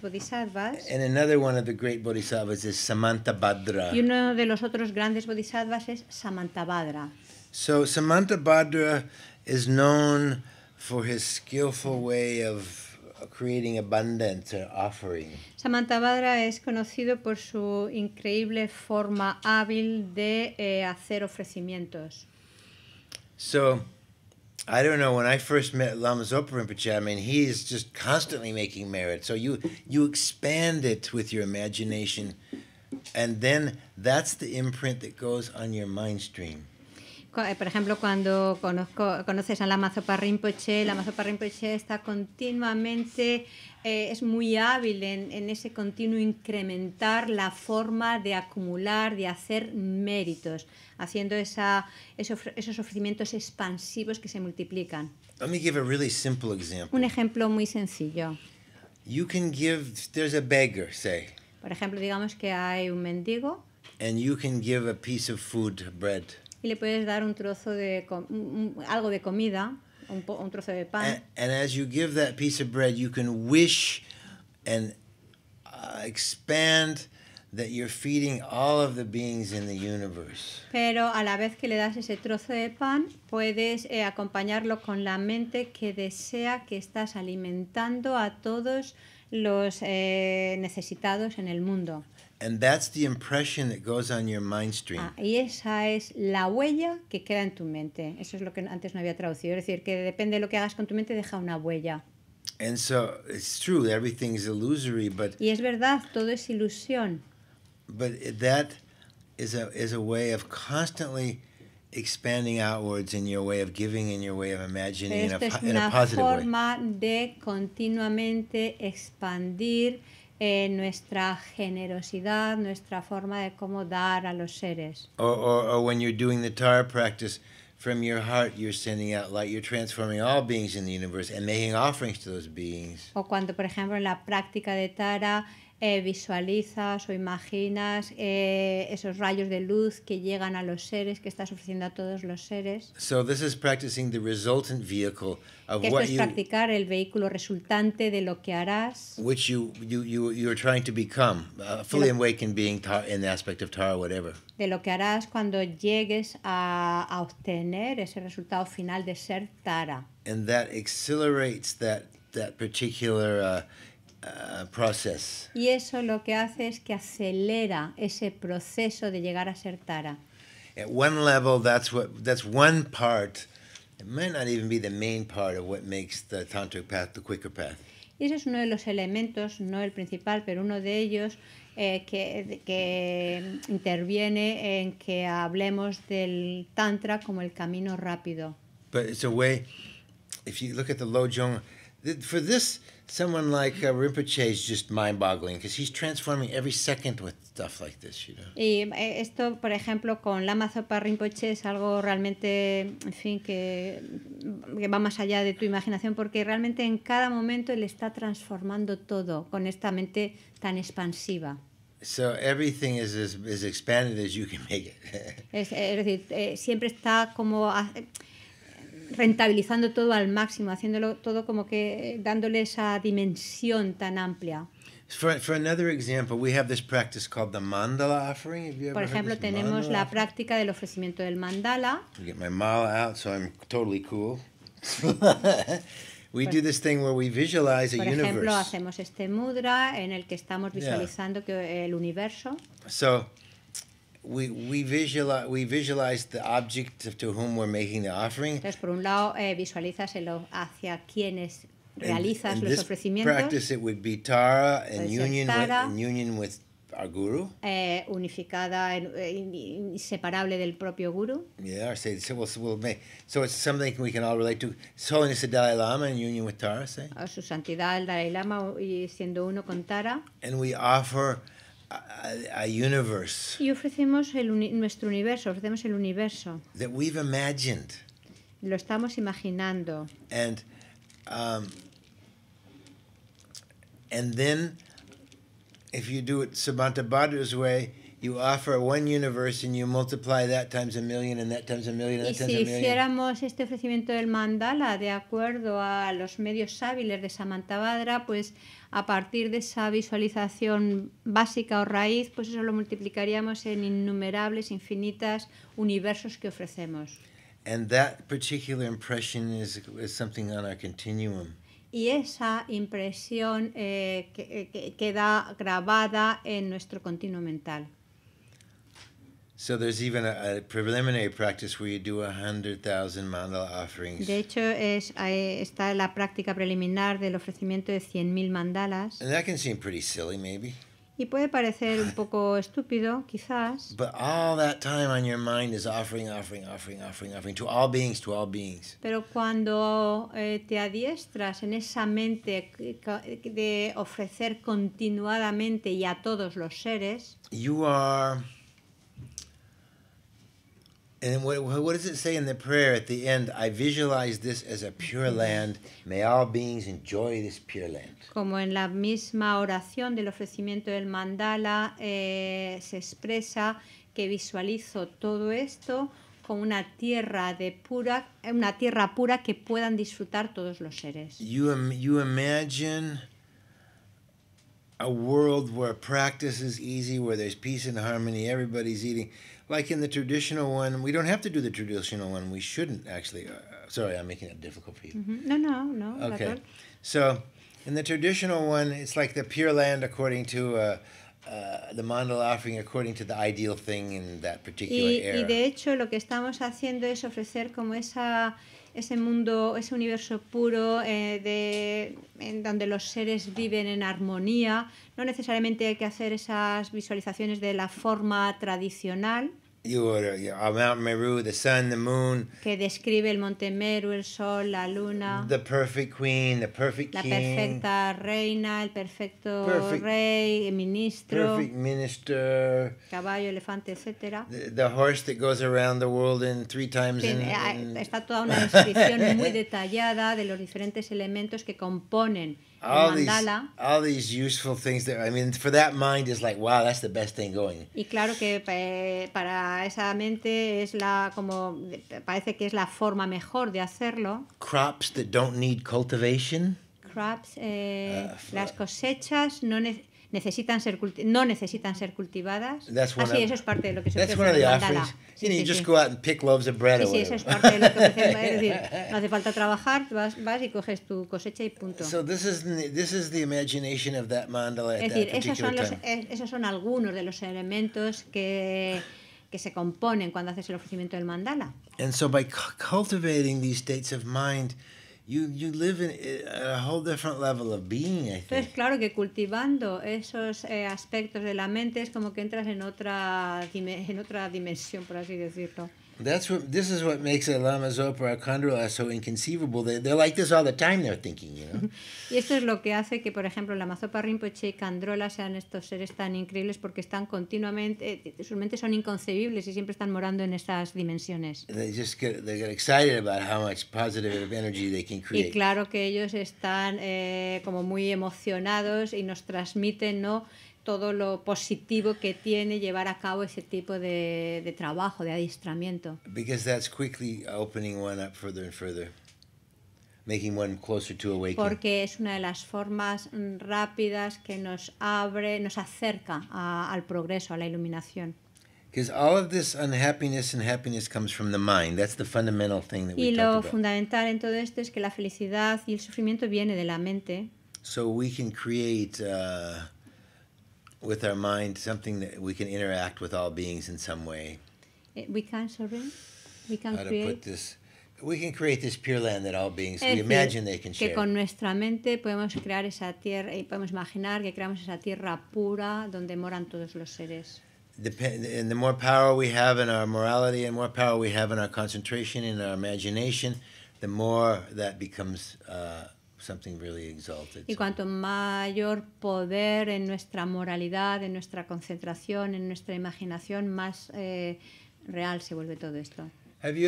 A: bodhisattvas.
B: And another one of the great bodhisattvas is Samantabhadra. Y
A: uno de los otros grandes bodhisattvas es Samantabhadra.
B: So Samantabhadra is known for his skillful way of creating abundance or offering.
A: Samantabhadra es conocido por su increíble forma hábil de eh, hacer ofrecimientos.
B: So I don't know. When I first met Lama Zopa Rinpoche, I mean, he is just constantly making merit. So you you expand it with your imagination, and then that's the imprint that goes on your mind stream.
A: Eh, por ejemplo, cuando conozco, conoces a Lama Zopa Rinpoche, Lama Zopa Rinpoche está continuamente Eh, es muy hábil en, en, ese continuo incrementar la forma de acumular, de hacer méritos, haciendo esa, esos, ofrecimientos expansivos que se multiplican. Un ejemplo muy sencillo. Por ejemplo, digamos que hay un mendigo.
B: Y
A: le puedes dar un trozo de algo de comida un, un trozo de pan. And,
B: and, as you give that piece of bread, you can wish and uh, expand that you're feeding all of the beings in the universe.
A: Pero a la vez que le das ese trozo de pan, puedes eh, acompañarlo con la mente que desea que estás alimentando a todos los eh, necesitados en el mundo.
B: And that's the impression that goes on your mind stream. Ah,
A: y esa es la huella que queda en tu mente. Eso es lo que antes no había traducido. Es decir, que depende de lo que hagas con tu mente, deja una huella.
B: And so it's true, everything is illusory, but.
A: Y es verdad, todo es ilusión.
B: But that is a, is a way of constantly expanding outwards in your way of giving, in your way of imagining, in a, positive way. in a positive
A: forma de continuamente expandir eh, nuestra generosidad, nuestra forma de cómo dar a los seres.
B: Or, or, or when you're doing the Tara practice, from your heart you're sending out light, you're transforming all beings in the universe and making offerings to those beings.
A: O cuando, por ejemplo, en la práctica de Tara eh, visualizas o imaginas eh, esos rayos de luz que llegan a los seres, que estás ofreciendo a todos los seres.
B: So this is practicing the resultant vehicle of Esto what es
A: practicar you, el vehículo resultante de lo que harás.
B: Which you you you you're trying to become a uh, fully lo, awakened being tar, in the aspect of Tara whatever.
A: De lo que harás cuando llegues a, a obtener ese resultado final de ser Tara.
B: And that accelerates that that particular uh, Uh, process.
A: Y eso lo que hace es que acelera ese proceso de llegar a ser Tara.
B: At one level, that's what that's one part. It might not even be the main part of what makes the tantric path the quicker path.
A: Y ese es uno de los elementos, no el principal, pero uno de ellos eh, que, que, interviene en que hablemos del Tantra como el camino rápido.
B: But it's a way, if you look at the Lojong, for this, someone like uh, Rinpoche is just mind-boggling because he's transforming every second with stuff like this, you know.
A: Y eh, esto, por ejemplo, con Lama Zopa Rinpoche es algo realmente, en fin, que, que, va más allá de tu imaginación porque realmente en cada momento él está transformando todo con esta mente tan expansiva.
B: So everything is as, expanded as you can make it.
A: es, es, decir, eh, siempre está como rentabilizando todo al máximo, haciéndolo todo como que eh, dándole esa dimensión tan amplia.
B: For, for another example, we have this practice called the mandala offering. Have you ever Por ejemplo, tenemos la
A: práctica del ofrecimiento del mandala.
B: I get my mala out, so I'm totally cool. we do this thing where we visualize a por universe. Por ejemplo,
A: hacemos este mudra en el que estamos visualizando yeah. que el universo.
B: So we, we, visualize, we visualize the object to whom we're making the offering.
A: Entonces, por un lado, eh, visualizas hacia quienes realizas and, and los ofrecimientos. practice
B: it would be Tara in union, union with our guru.
A: Eh, unificada, eh, inseparable del propio guru.
B: Yeah, say, so, we'll, we'll make, so it's something we can all relate to. So Holiness the Dalai Lama in union with Tara, say.
A: Su Santidad el Dalai Lama y siendo uno con Tara.
B: And we offer a, universe.
A: Y ofrecemos el uni nuestro universo, ofrecemos el universo.
B: That we've imagined.
A: Lo estamos imaginando.
B: And um, and then if you do it Samantabhadra's way, Y si hiciéramos
A: este ofrecimiento del mandala de acuerdo a los medios hábiles de Samantabhadra, pues a partir de esa visualización básica o raíz, pues eso lo multiplicaríamos en innumerables, infinitas universos que ofrecemos. y esa impresión eh, eh, que, queda grabada en nuestro continuo mental.
B: So there's even a, preliminary practice where you do 100,000 mandala offerings.
A: De hecho, es, está la práctica preliminar del ofrecimiento de 100.000 mandalas.
B: And that can seem pretty silly, maybe.
A: Y puede parecer un poco estúpido, quizás.
B: But all that time on your mind is offering, offering, offering, offering, offering to all beings, to all beings.
A: Pero cuando eh, te adiestras en esa mente de ofrecer continuadamente y a todos los seres,
B: you are And what, what does it say in the prayer at the end? I visualize this as a pure land. May all beings enjoy this pure land.
A: Como en la misma oración del ofrecimiento del mandala eh, se expresa que visualizo todo esto como una tierra de pura, una tierra pura que puedan disfrutar todos los seres.
B: You, you imagine a world where practice is easy, where there's peace and harmony, everybody's eating. like in the traditional one, we don't have to do the traditional one. We shouldn't actually. Uh, sorry, I'm making it difficult for you.
A: mm No, no, no. Okay.
B: So, in the traditional one, it's like the Pure Land according to uh, uh, the mandal offering, according to the ideal thing in that particular y, era. Y de
A: hecho, lo que estamos haciendo es ofrecer como esa ese mundo, ese universo puro eh, de, en donde los seres viven en armonía. No necesariamente hay que hacer esas visualizaciones de la forma tradicional,
B: que
A: describe el Monte Meru, el sol, la luna.
B: The perfect queen, the perfect La perfecta
A: reina, el perfecto rey, el ministro. Perfect
B: minister.
A: Caballo, elefante, etc. Ah, está toda una descripción muy detallada de los diferentes elementos que componen all these,
B: all these useful things that, I mean, for that mind is like, wow, that's the best thing going.
A: Y claro que eh, para esa mente es la como parece que es la forma mejor de hacerlo.
B: Crops that don't need cultivation.
A: Crops, eh, uh, las cosechas no necesitan ser no necesitan ser cultivadas. Así ah, eso es parte de lo que se ofrece en mandala. Sí, sí, sí. sí, eso es parte de lo que ofrece. Es decir, no hace falta trabajar, vas, vas y coges tu cosecha y punto. So this is,
B: this is the imagination of that mandala at es decir, that esos, son los,
A: esos son algunos de los elementos que que se componen cuando haces el ofrecimiento del mandala.
B: And so by cultivating these states of mind You, Entonces,
A: claro que cultivando esos eh, aspectos de la mente es como que entras en otra, en otra dimensión, por así decirlo. Y esto es lo que hace que, por ejemplo, la Mazopa Rinpoche y Candrola sean estos seres tan increíbles porque están continuamente, eh, sus mentes son inconcebibles y siempre están morando en esas dimensiones.
B: excited about how much positive energy they can create. Y
A: claro que ellos están eh, como muy emocionados y nos transmiten, ¿no? todo lo positivo que tiene llevar a cabo ese tipo de, de trabajo, de adiestramiento. Porque es una de las formas rápidas que nos abre, nos acerca al progreso, a la iluminación. Y lo fundamental en todo esto es que la felicidad y el sufrimiento viene de la mente.
B: So we can create uh, with our mind something that we can interact with all beings in some way.
A: Eh, we can, Soren. We can How create. To put
B: this, we can create this pure land that all beings we imagine they can share. Que con
A: nuestra mente podemos crear esa tierra y podemos imaginar que creamos esa tierra pura donde moran todos los seres.
B: Depend, and the more power we have in our morality and more power we have in our concentration in our imagination, the more that becomes uh, Y
A: cuanto mayor poder en nuestra moralidad, en nuestra concentración, en nuestra imaginación, más eh, real se vuelve todo esto. ¿Habéis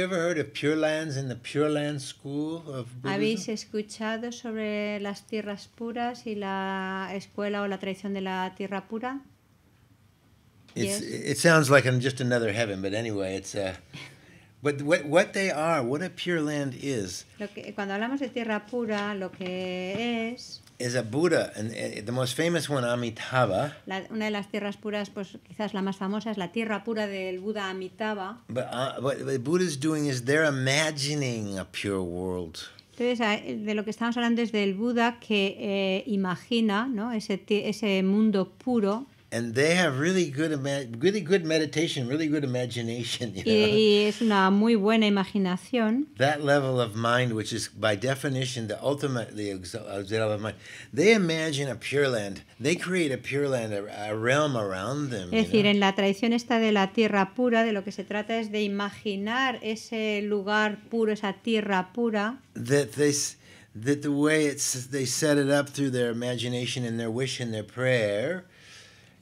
A: escuchado sobre las tierras puras y la escuela o la tradición de la tierra pura?
B: yes. It sounds like just another heaven, but anyway, it's uh, What, what, what they are, what a pure land is.
A: Lo que, cuando hablamos de tierra pura, lo que es
B: is a Buddha, and eh, the most famous one, Amitabha.
A: La, una de las tierras puras, pues quizás la más famosa es la tierra pura del Buda Amitabha.
B: But uh, what, what Buddha is doing is they're imagining a pure world.
A: Entonces, de lo que estamos hablando es del Buda que eh, imagina ¿no? ese, ese mundo puro.
B: and they have really good really good meditation, really good imagination. You know? y,
A: es una muy buena imaginación.
B: That level of mind, which is by definition the ultimate uh, the level of mind, they imagine a pure land. They create a pure land, a, a realm around them. Es decir, know? en
A: la tradición esta de la tierra pura, de lo que se trata es de imaginar ese lugar puro, esa tierra pura.
B: That that the way it's they set it up through their imagination and their wish and their prayer.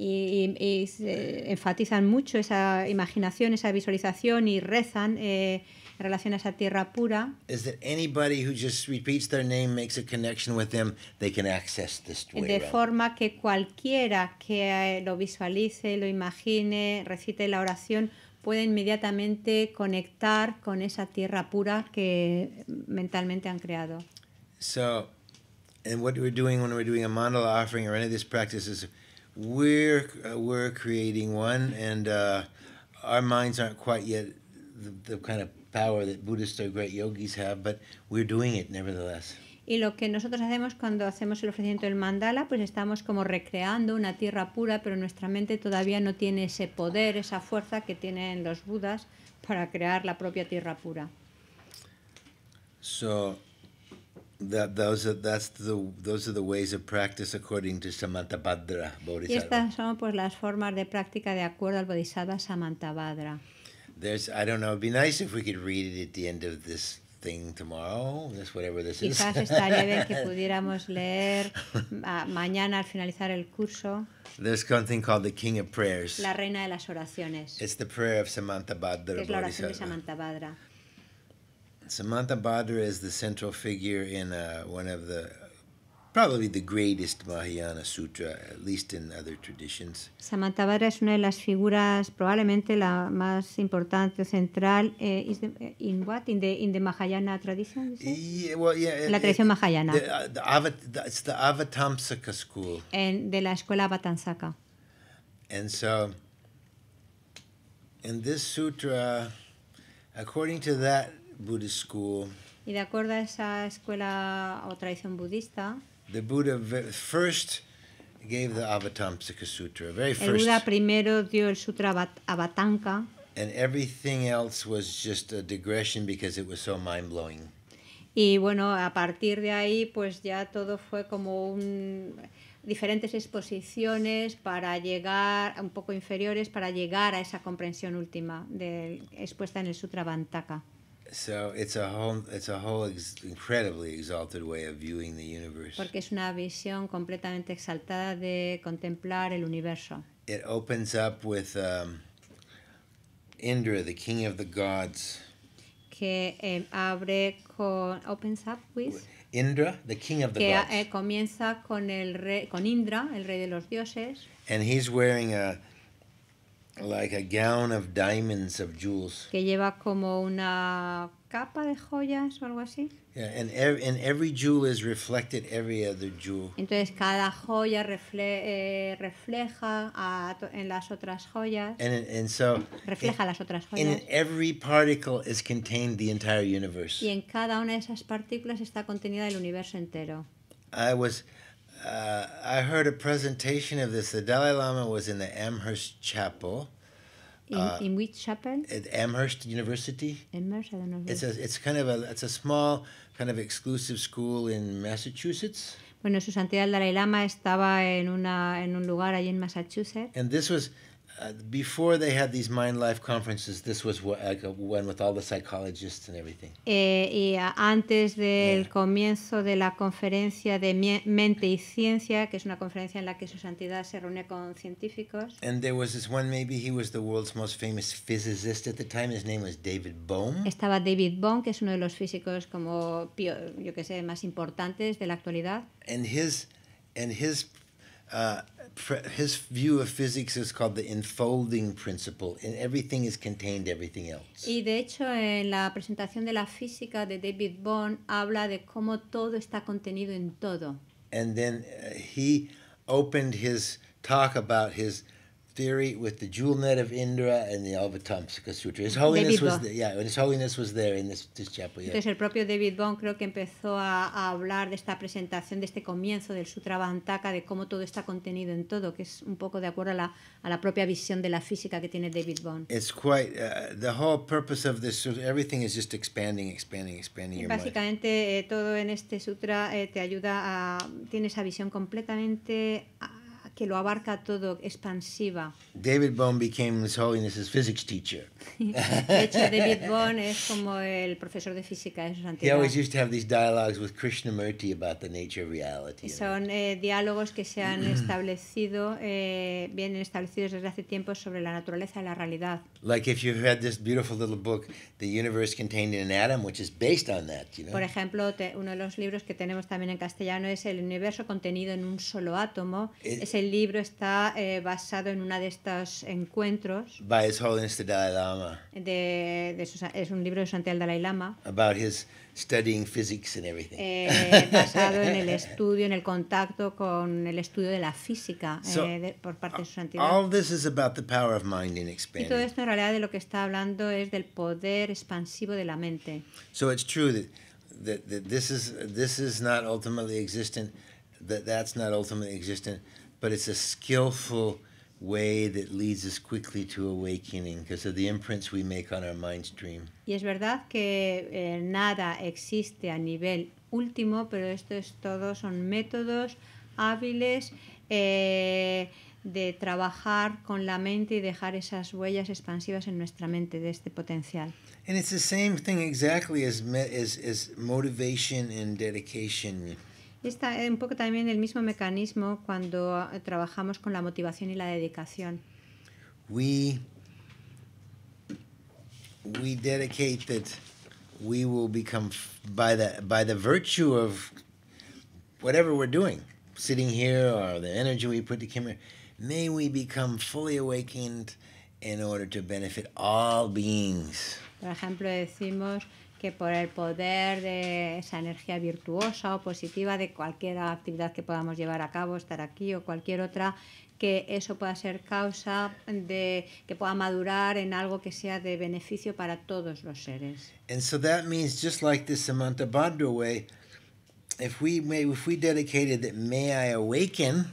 A: y, enfatizan mucho esa imaginación, esa visualización y rezan eh, en relación a esa tierra pura.
B: De
A: forma que cualquiera que eh, lo visualice, lo imagine, recite la oración puede inmediatamente conectar con esa tierra pura que mentalmente han creado.
B: So, and what we're doing when we're doing a mandala offering or any Uh, creating one, and uh, our minds aren't quite yet the, kind of power that or great yogis have, but we're doing it nevertheless.
A: Y lo que nosotros hacemos cuando hacemos el ofrecimiento del mandala, pues estamos como recreando una tierra pura, pero nuestra mente todavía no tiene ese poder, esa fuerza que tienen los budas para crear la propia tierra pura.
B: That, those are, that's the, those are the ways of practice according to Samantabhadra Bodhisattva. Y
A: estas son pues las formas de práctica de acuerdo al Bodhisattva Samantabhadra.
B: There's, I don't know, it'd be nice if we could read it at the end of this thing tomorrow, this whatever this is. Quizás estaría bien que
A: pudiéramos leer ah, mañana al finalizar el curso.
B: There's something called the King of Prayers. La
A: reina de las oraciones.
B: It's the prayer of Samantabhadra. Es la oración de
A: Samantabhadra.
B: Samantha Badra is the central figure in uh, one of the probably the greatest Mahayana Sutra, at least in other traditions.
A: Badra es una de las figuras probablemente la más importante central eh, is the, eh, in what in the in the Mahayana tradition. Yeah,
B: well, yeah, la tradición Mahayana. The, uh, the Avat, the, it's the Avatamsaka school.
A: En, de la escuela Avatamsaka.
B: And so, in this sutra, according to that
A: Y de acuerdo a esa escuela o tradición budista, El Buda primero dio el Sutra Avatanka.
B: And everything else was just a digression because it was so mind-blowing.
A: Y bueno, a partir de ahí pues ya todo fue como diferentes exposiciones para llegar un poco inferiores para llegar a esa comprensión última expuesta en el Sutra Bantaka.
B: So it's a whole, it's a whole ex incredibly exalted way of viewing the universe. Porque
A: es una visión completamente exaltada de contemplar el universo.
B: It opens up with um, Indra, the king of the gods.
A: Que eh, abre con opens up with
B: Indra, the king of the que, gods.
A: Que eh, comienza con el rey, con Indra, el rey de los dioses.
B: And he's wearing a like a gown of diamonds of jewels.
A: Que lleva como una capa de joyas o algo así.
B: Yeah, and, ev and every jewel is reflected every other jewel.
A: Entonces cada joya refle eh, refleja a en las otras joyas.
B: And, and so refleja in, las otras joyas. in every particle is contained the entire universe. Y
A: en cada una de esas partículas está contenida el universo entero.
B: I was uh, I heard a presentation of this. The Dalai Lama was in the Amherst Chapel. In, uh, in
A: which chapel? At
B: Amherst University. Amherst, I
A: don't know. It's a,
B: it's kind of a, it's a small kind of exclusive school in Massachusetts.
A: Bueno, su santidad el Dalai Lama estaba en una en un lugar allí en Massachusetts.
B: And this was uh, before they had these Mind Life conferences, this was like uh, when with all the psychologists and everything.
A: Eh, y eh, antes del yeah. comienzo de la conferencia de mente y ciencia, que es una conferencia en la que su santidad se reúne con científicos.
B: And there was this one, maybe he was the world's most famous physicist at the time. His name was David Bohm.
A: Estaba David Bohm, que es uno de los físicos como yo que sé más importantes de la actualidad.
B: And his and his uh, his view of physics is called the enfolding principle, and everything is contained everything else.
A: Y de hecho, en la presentación de la física de David Bohm habla de cómo todo está contenido en todo.
B: And then uh, he opened his talk about his theory with the jewel net of Indra and the Avatamsaka Sutra. His Holiness was there, yeah, His Holiness was there in this, this chapel. Yeah. Entonces
A: el propio David Bond creo que empezó a, hablar de esta presentación, de este comienzo del Sutra Vantaka de cómo todo está contenido en todo, que es un poco de acuerdo a la, a la propia visión de la física que tiene David Bond.
B: It's quite uh, the whole purpose of this everything is just expanding, expanding, expanding y your
A: básicamente eh, todo en este sutra eh, te ayuda a tiene esa visión completamente que lo abarca todo, expansiva.
B: David Bohm became His Holiness's physics teacher.
A: de hecho, David Bohm es como el profesor de física de su santidad. He always used
B: to have these dialogues with Krishnamurti about the nature of reality.
A: Son eh, diálogos que se han establecido, eh, vienen establecidos desde hace tiempo sobre la naturaleza de la realidad.
B: Like if you read this beautiful little book, The Universe Contained in an Atom, which is based on that, you know. Por
A: ejemplo, te, uno de los libros que tenemos también en castellano es El universo contenido en un solo átomo. It, es el libro está eh, basado en uno de estos encuentros.
B: By His Holiness De,
A: de su, es un libro de Santiago Dalai Lama.
B: Eh, basado en el
A: estudio, en el contacto con el estudio de la física eh, por parte de su santidad. Y todo esto en realidad de lo que está hablando es del poder expansivo de la mente.
B: So it's true that, that, that this is this is not ultimately existent. That that's not ultimately existent but it's a skillful way that leads us quickly to awakening because of the imprints we make on our mind stream.
A: Y es verdad que eh, nada existe a nivel último, pero esto es todo, son métodos hábiles eh, de trabajar con la mente y dejar esas huellas expansivas en nuestra mente de este potencial.
B: And it's the same thing exactly as, as, as motivation and dedication.
A: Está eh, un poco también el mismo mecanismo cuando eh, trabajamos con la motivación y la dedicación.
B: We, we dedicate that we will become by the by the virtue of whatever we're doing, sitting here or the energy we put to camera, may we become fully awakened in order to benefit all beings.
A: Por ejemplo, decimos que por el poder de esa energía virtuosa o positiva de cualquier actividad que podamos llevar a cabo, estar aquí o cualquier otra, que eso pueda ser causa de que pueda madurar en algo que sea de beneficio para todos los
B: seres. And so that means just like way, if we if we dedicated that may I awaken.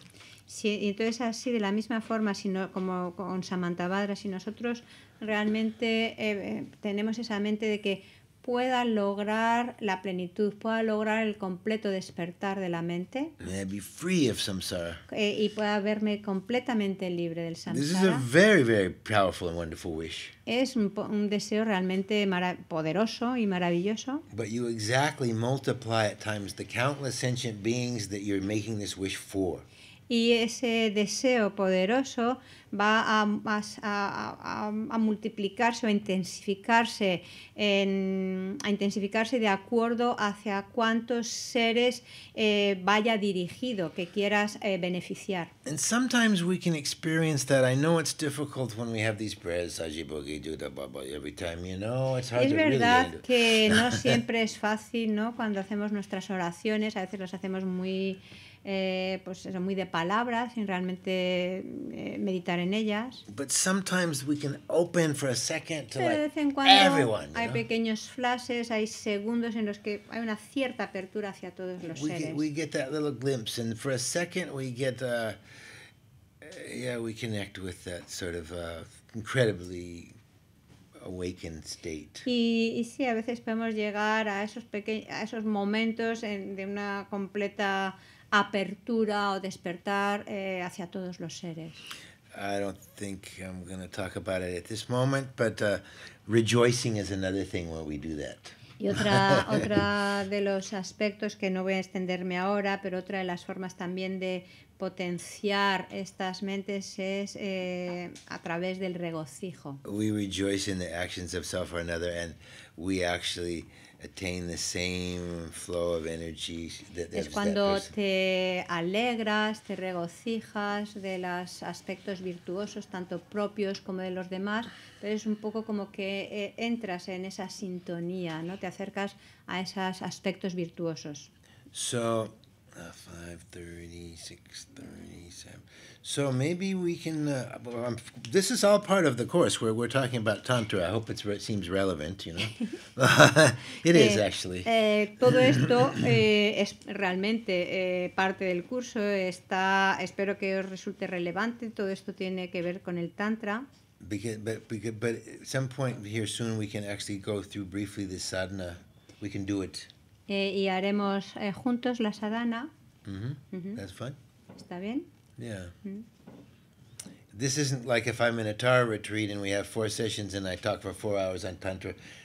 A: Sí, entonces así de la misma forma, sino como con Samantabhadra, si nosotros realmente eh, eh, tenemos esa mente de que pueda lograr la plenitud, pueda lograr el completo despertar de la mente eh, y pueda verme completamente libre del samsara. This is a very,
B: very powerful and wonderful wish.
A: Es un, un deseo realmente poderoso y maravilloso.
B: But you exactly multiply at times the countless sentient beings that you're making this wish for
A: y ese deseo poderoso va a, a, multiplicarse o intensificarse, en, a intensificarse de acuerdo hacia cuántos seres eh, vaya dirigido, que quieras eh, beneficiar.
B: And that. es verdad que no siempre
A: es fácil, Cuando hacemos nuestras oraciones, a veces las hacemos muy eh, pues eso, muy de palabras, sin realmente eh, meditar en ellas.
B: Pero de vez en cuando hay
A: pequeños flashes, hay segundos en los que hay una cierta apertura hacia todos los seres. Y, y sí, a veces podemos llegar a esos, pequeños a esos momentos en, de una completa apertura o despertar eh, hacia todos los seres.
B: I don't think I'm going to talk about it at this moment, but uh, rejoicing is another thing when we do that. Y otra,
A: otra de los aspectos que no voy a extenderme ahora, pero otra de las formas también de potenciar estas mentes es eh, a través del regocijo.
B: We rejoice in the actions of self or another and we actually the es cuando
A: te alegras, te regocijas de los aspectos virtuosos, tanto propios como de los demás, pero es un poco como que eh, entras en esa sintonía, ¿no? te acercas a esos aspectos virtuosos.
B: uh, 5.30, 7. So maybe we can, uh, this is all part of the course where we're talking about Tantra. I hope it seems relevant, you know. it is, eh, actually.
A: Eh, todo esto eh, es realmente eh, parte del curso. Está, espero que os resulte relevante. Todo esto tiene que ver con el Tantra.
B: Because, but, because, but at some point here soon we can actually go through briefly this sadhana. We can do it
A: eh, y haremos eh, juntos la sadhana. Mm -hmm. Mm -hmm. That's fun. ¿Está bien? Yeah. Mm -hmm.
B: This isn't like if I'm in a Tara retreat and we have four sessions and I talk for four hours on Tantra.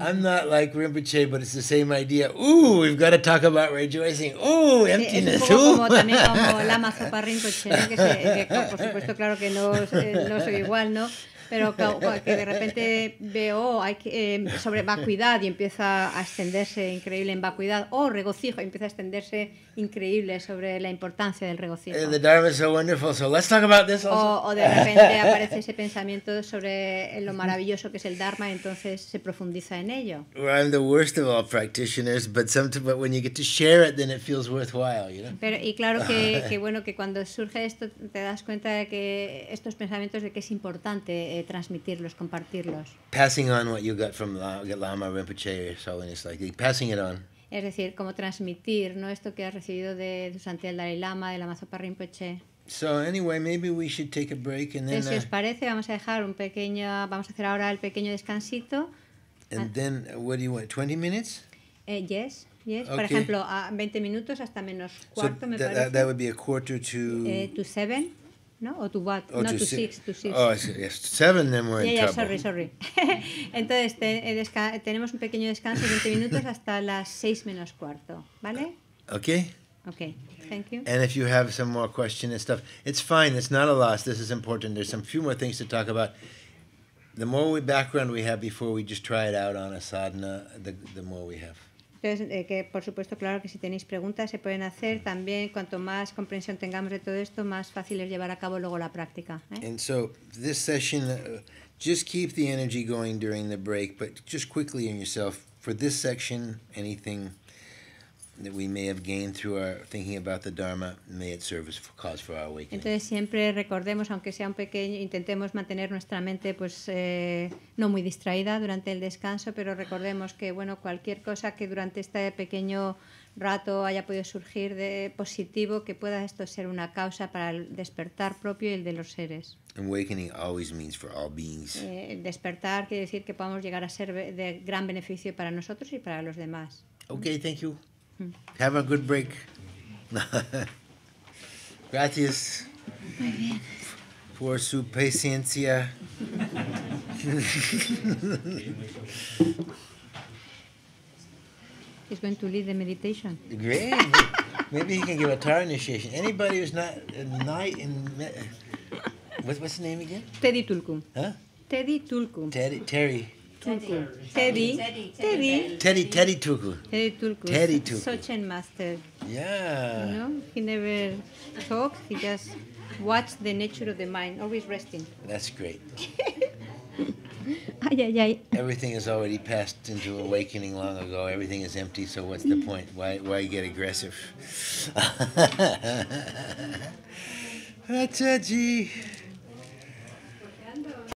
B: I'm not like Rinpoche, but it's the same idea. Ooh, we've got to talk about rejoicing. Ooh, emptiness. Es un poco como también como Lama Zopa Rinpoche, que, por supuesto, claro
A: que no, eh, no soy igual, ¿no? pero que de repente veo hay eh, sobre vacuidad y empieza a extenderse increíble en vacuidad o regocijo y empieza a extenderse increíble sobre la importancia del regocijo. Eh, the
B: Dharma is so wonderful, so let's talk about this also. O, o de repente aparece
A: ese pensamiento sobre eh, lo maravilloso que es el Dharma, entonces se profundiza en ello.
B: I'm the worst of all practitioners, but, sometimes, but when you get to share it, then it feels worthwhile, you know? Pero, y claro que, que,
A: bueno, que cuando surge esto te das cuenta de que estos pensamientos de que es importante eh, transmitirlos, compartirlos.
B: Passing on what you got from Lama Rinpoche, so it's like passing it on.
A: Es decir, cómo transmitir ¿no? esto que has recibido de, de del el Dalai Lama, de la Mazapa Rinpoche.
B: So anyway, maybe we should take a break and then, si os uh,
A: parece, vamos a dejar un pequeño, vamos a hacer ahora el pequeño descansito.
B: And ah. then, uh, what do you want? 20 minutes? Sí,
A: eh, yes. Yes. Por ejemplo, a 20 minutos hasta menos cuarto, me parece. That
B: would be a quarter to... Eh,
A: to seven. no? Or to what? Oh, no, to, to six, to six. Oh, yes,
B: seven, then we're yeah, in yeah, trouble. sorry,
A: sorry. Entonces, te, eh, tenemos un pequeño descanso de 20 minutos hasta las seis menos cuarto, ¿vale? Okay. Okay, thank you. And if you have
B: some more questions and stuff, it's fine. It's not a loss. This is important. There's some few more things to talk about. The more we background we have before we just try it out on a sadhana, the, the more we have.
A: Entonces, eh, que por supuesto, claro que si tenéis preguntas se pueden hacer también. Cuanto más comprensión tengamos de todo esto, más fácil es llevar a cabo luego la práctica.
B: ¿eh? And so, this session, uh, just keep the energy going during the break, but just quickly in yourself for this section, anything we may have gained through our thinking about the Dharma, may it serve cause for
A: Entonces siempre recordemos, aunque sea un pequeño, intentemos mantener nuestra mente pues eh, no muy distraída durante el descanso, pero recordemos que bueno cualquier cosa que durante este pequeño rato haya podido surgir de positivo, que pueda esto ser una causa para el despertar propio y el de los seres.
B: Awakening always means for all beings.
A: Eh, despertar quiere decir que podamos llegar a ser de gran beneficio para nosotros y para los demás. Okay, thank you.
B: Have a good break. Gracias por su paciencia.
A: He's going to lead the meditation. Great.
B: Maybe he can give a tar initiation. Anybody who's not a uh, night in. What's, what's the name again? Teddy Tulkum. Huh? Teddy Tulkum. Teddy, Terry. Turku. Teddy. Teddy. Teddy. Teddy. Teddy Turku. Teddy Turku. Teddy Turku. Such
A: a master.
B: Yeah. You
A: know, he never talks. He just watched the nature of the mind, always resting. That's great.
B: Everything has already passed into awakening long ago. Everything is empty, so what's the point? Why, why get aggressive? That's a G.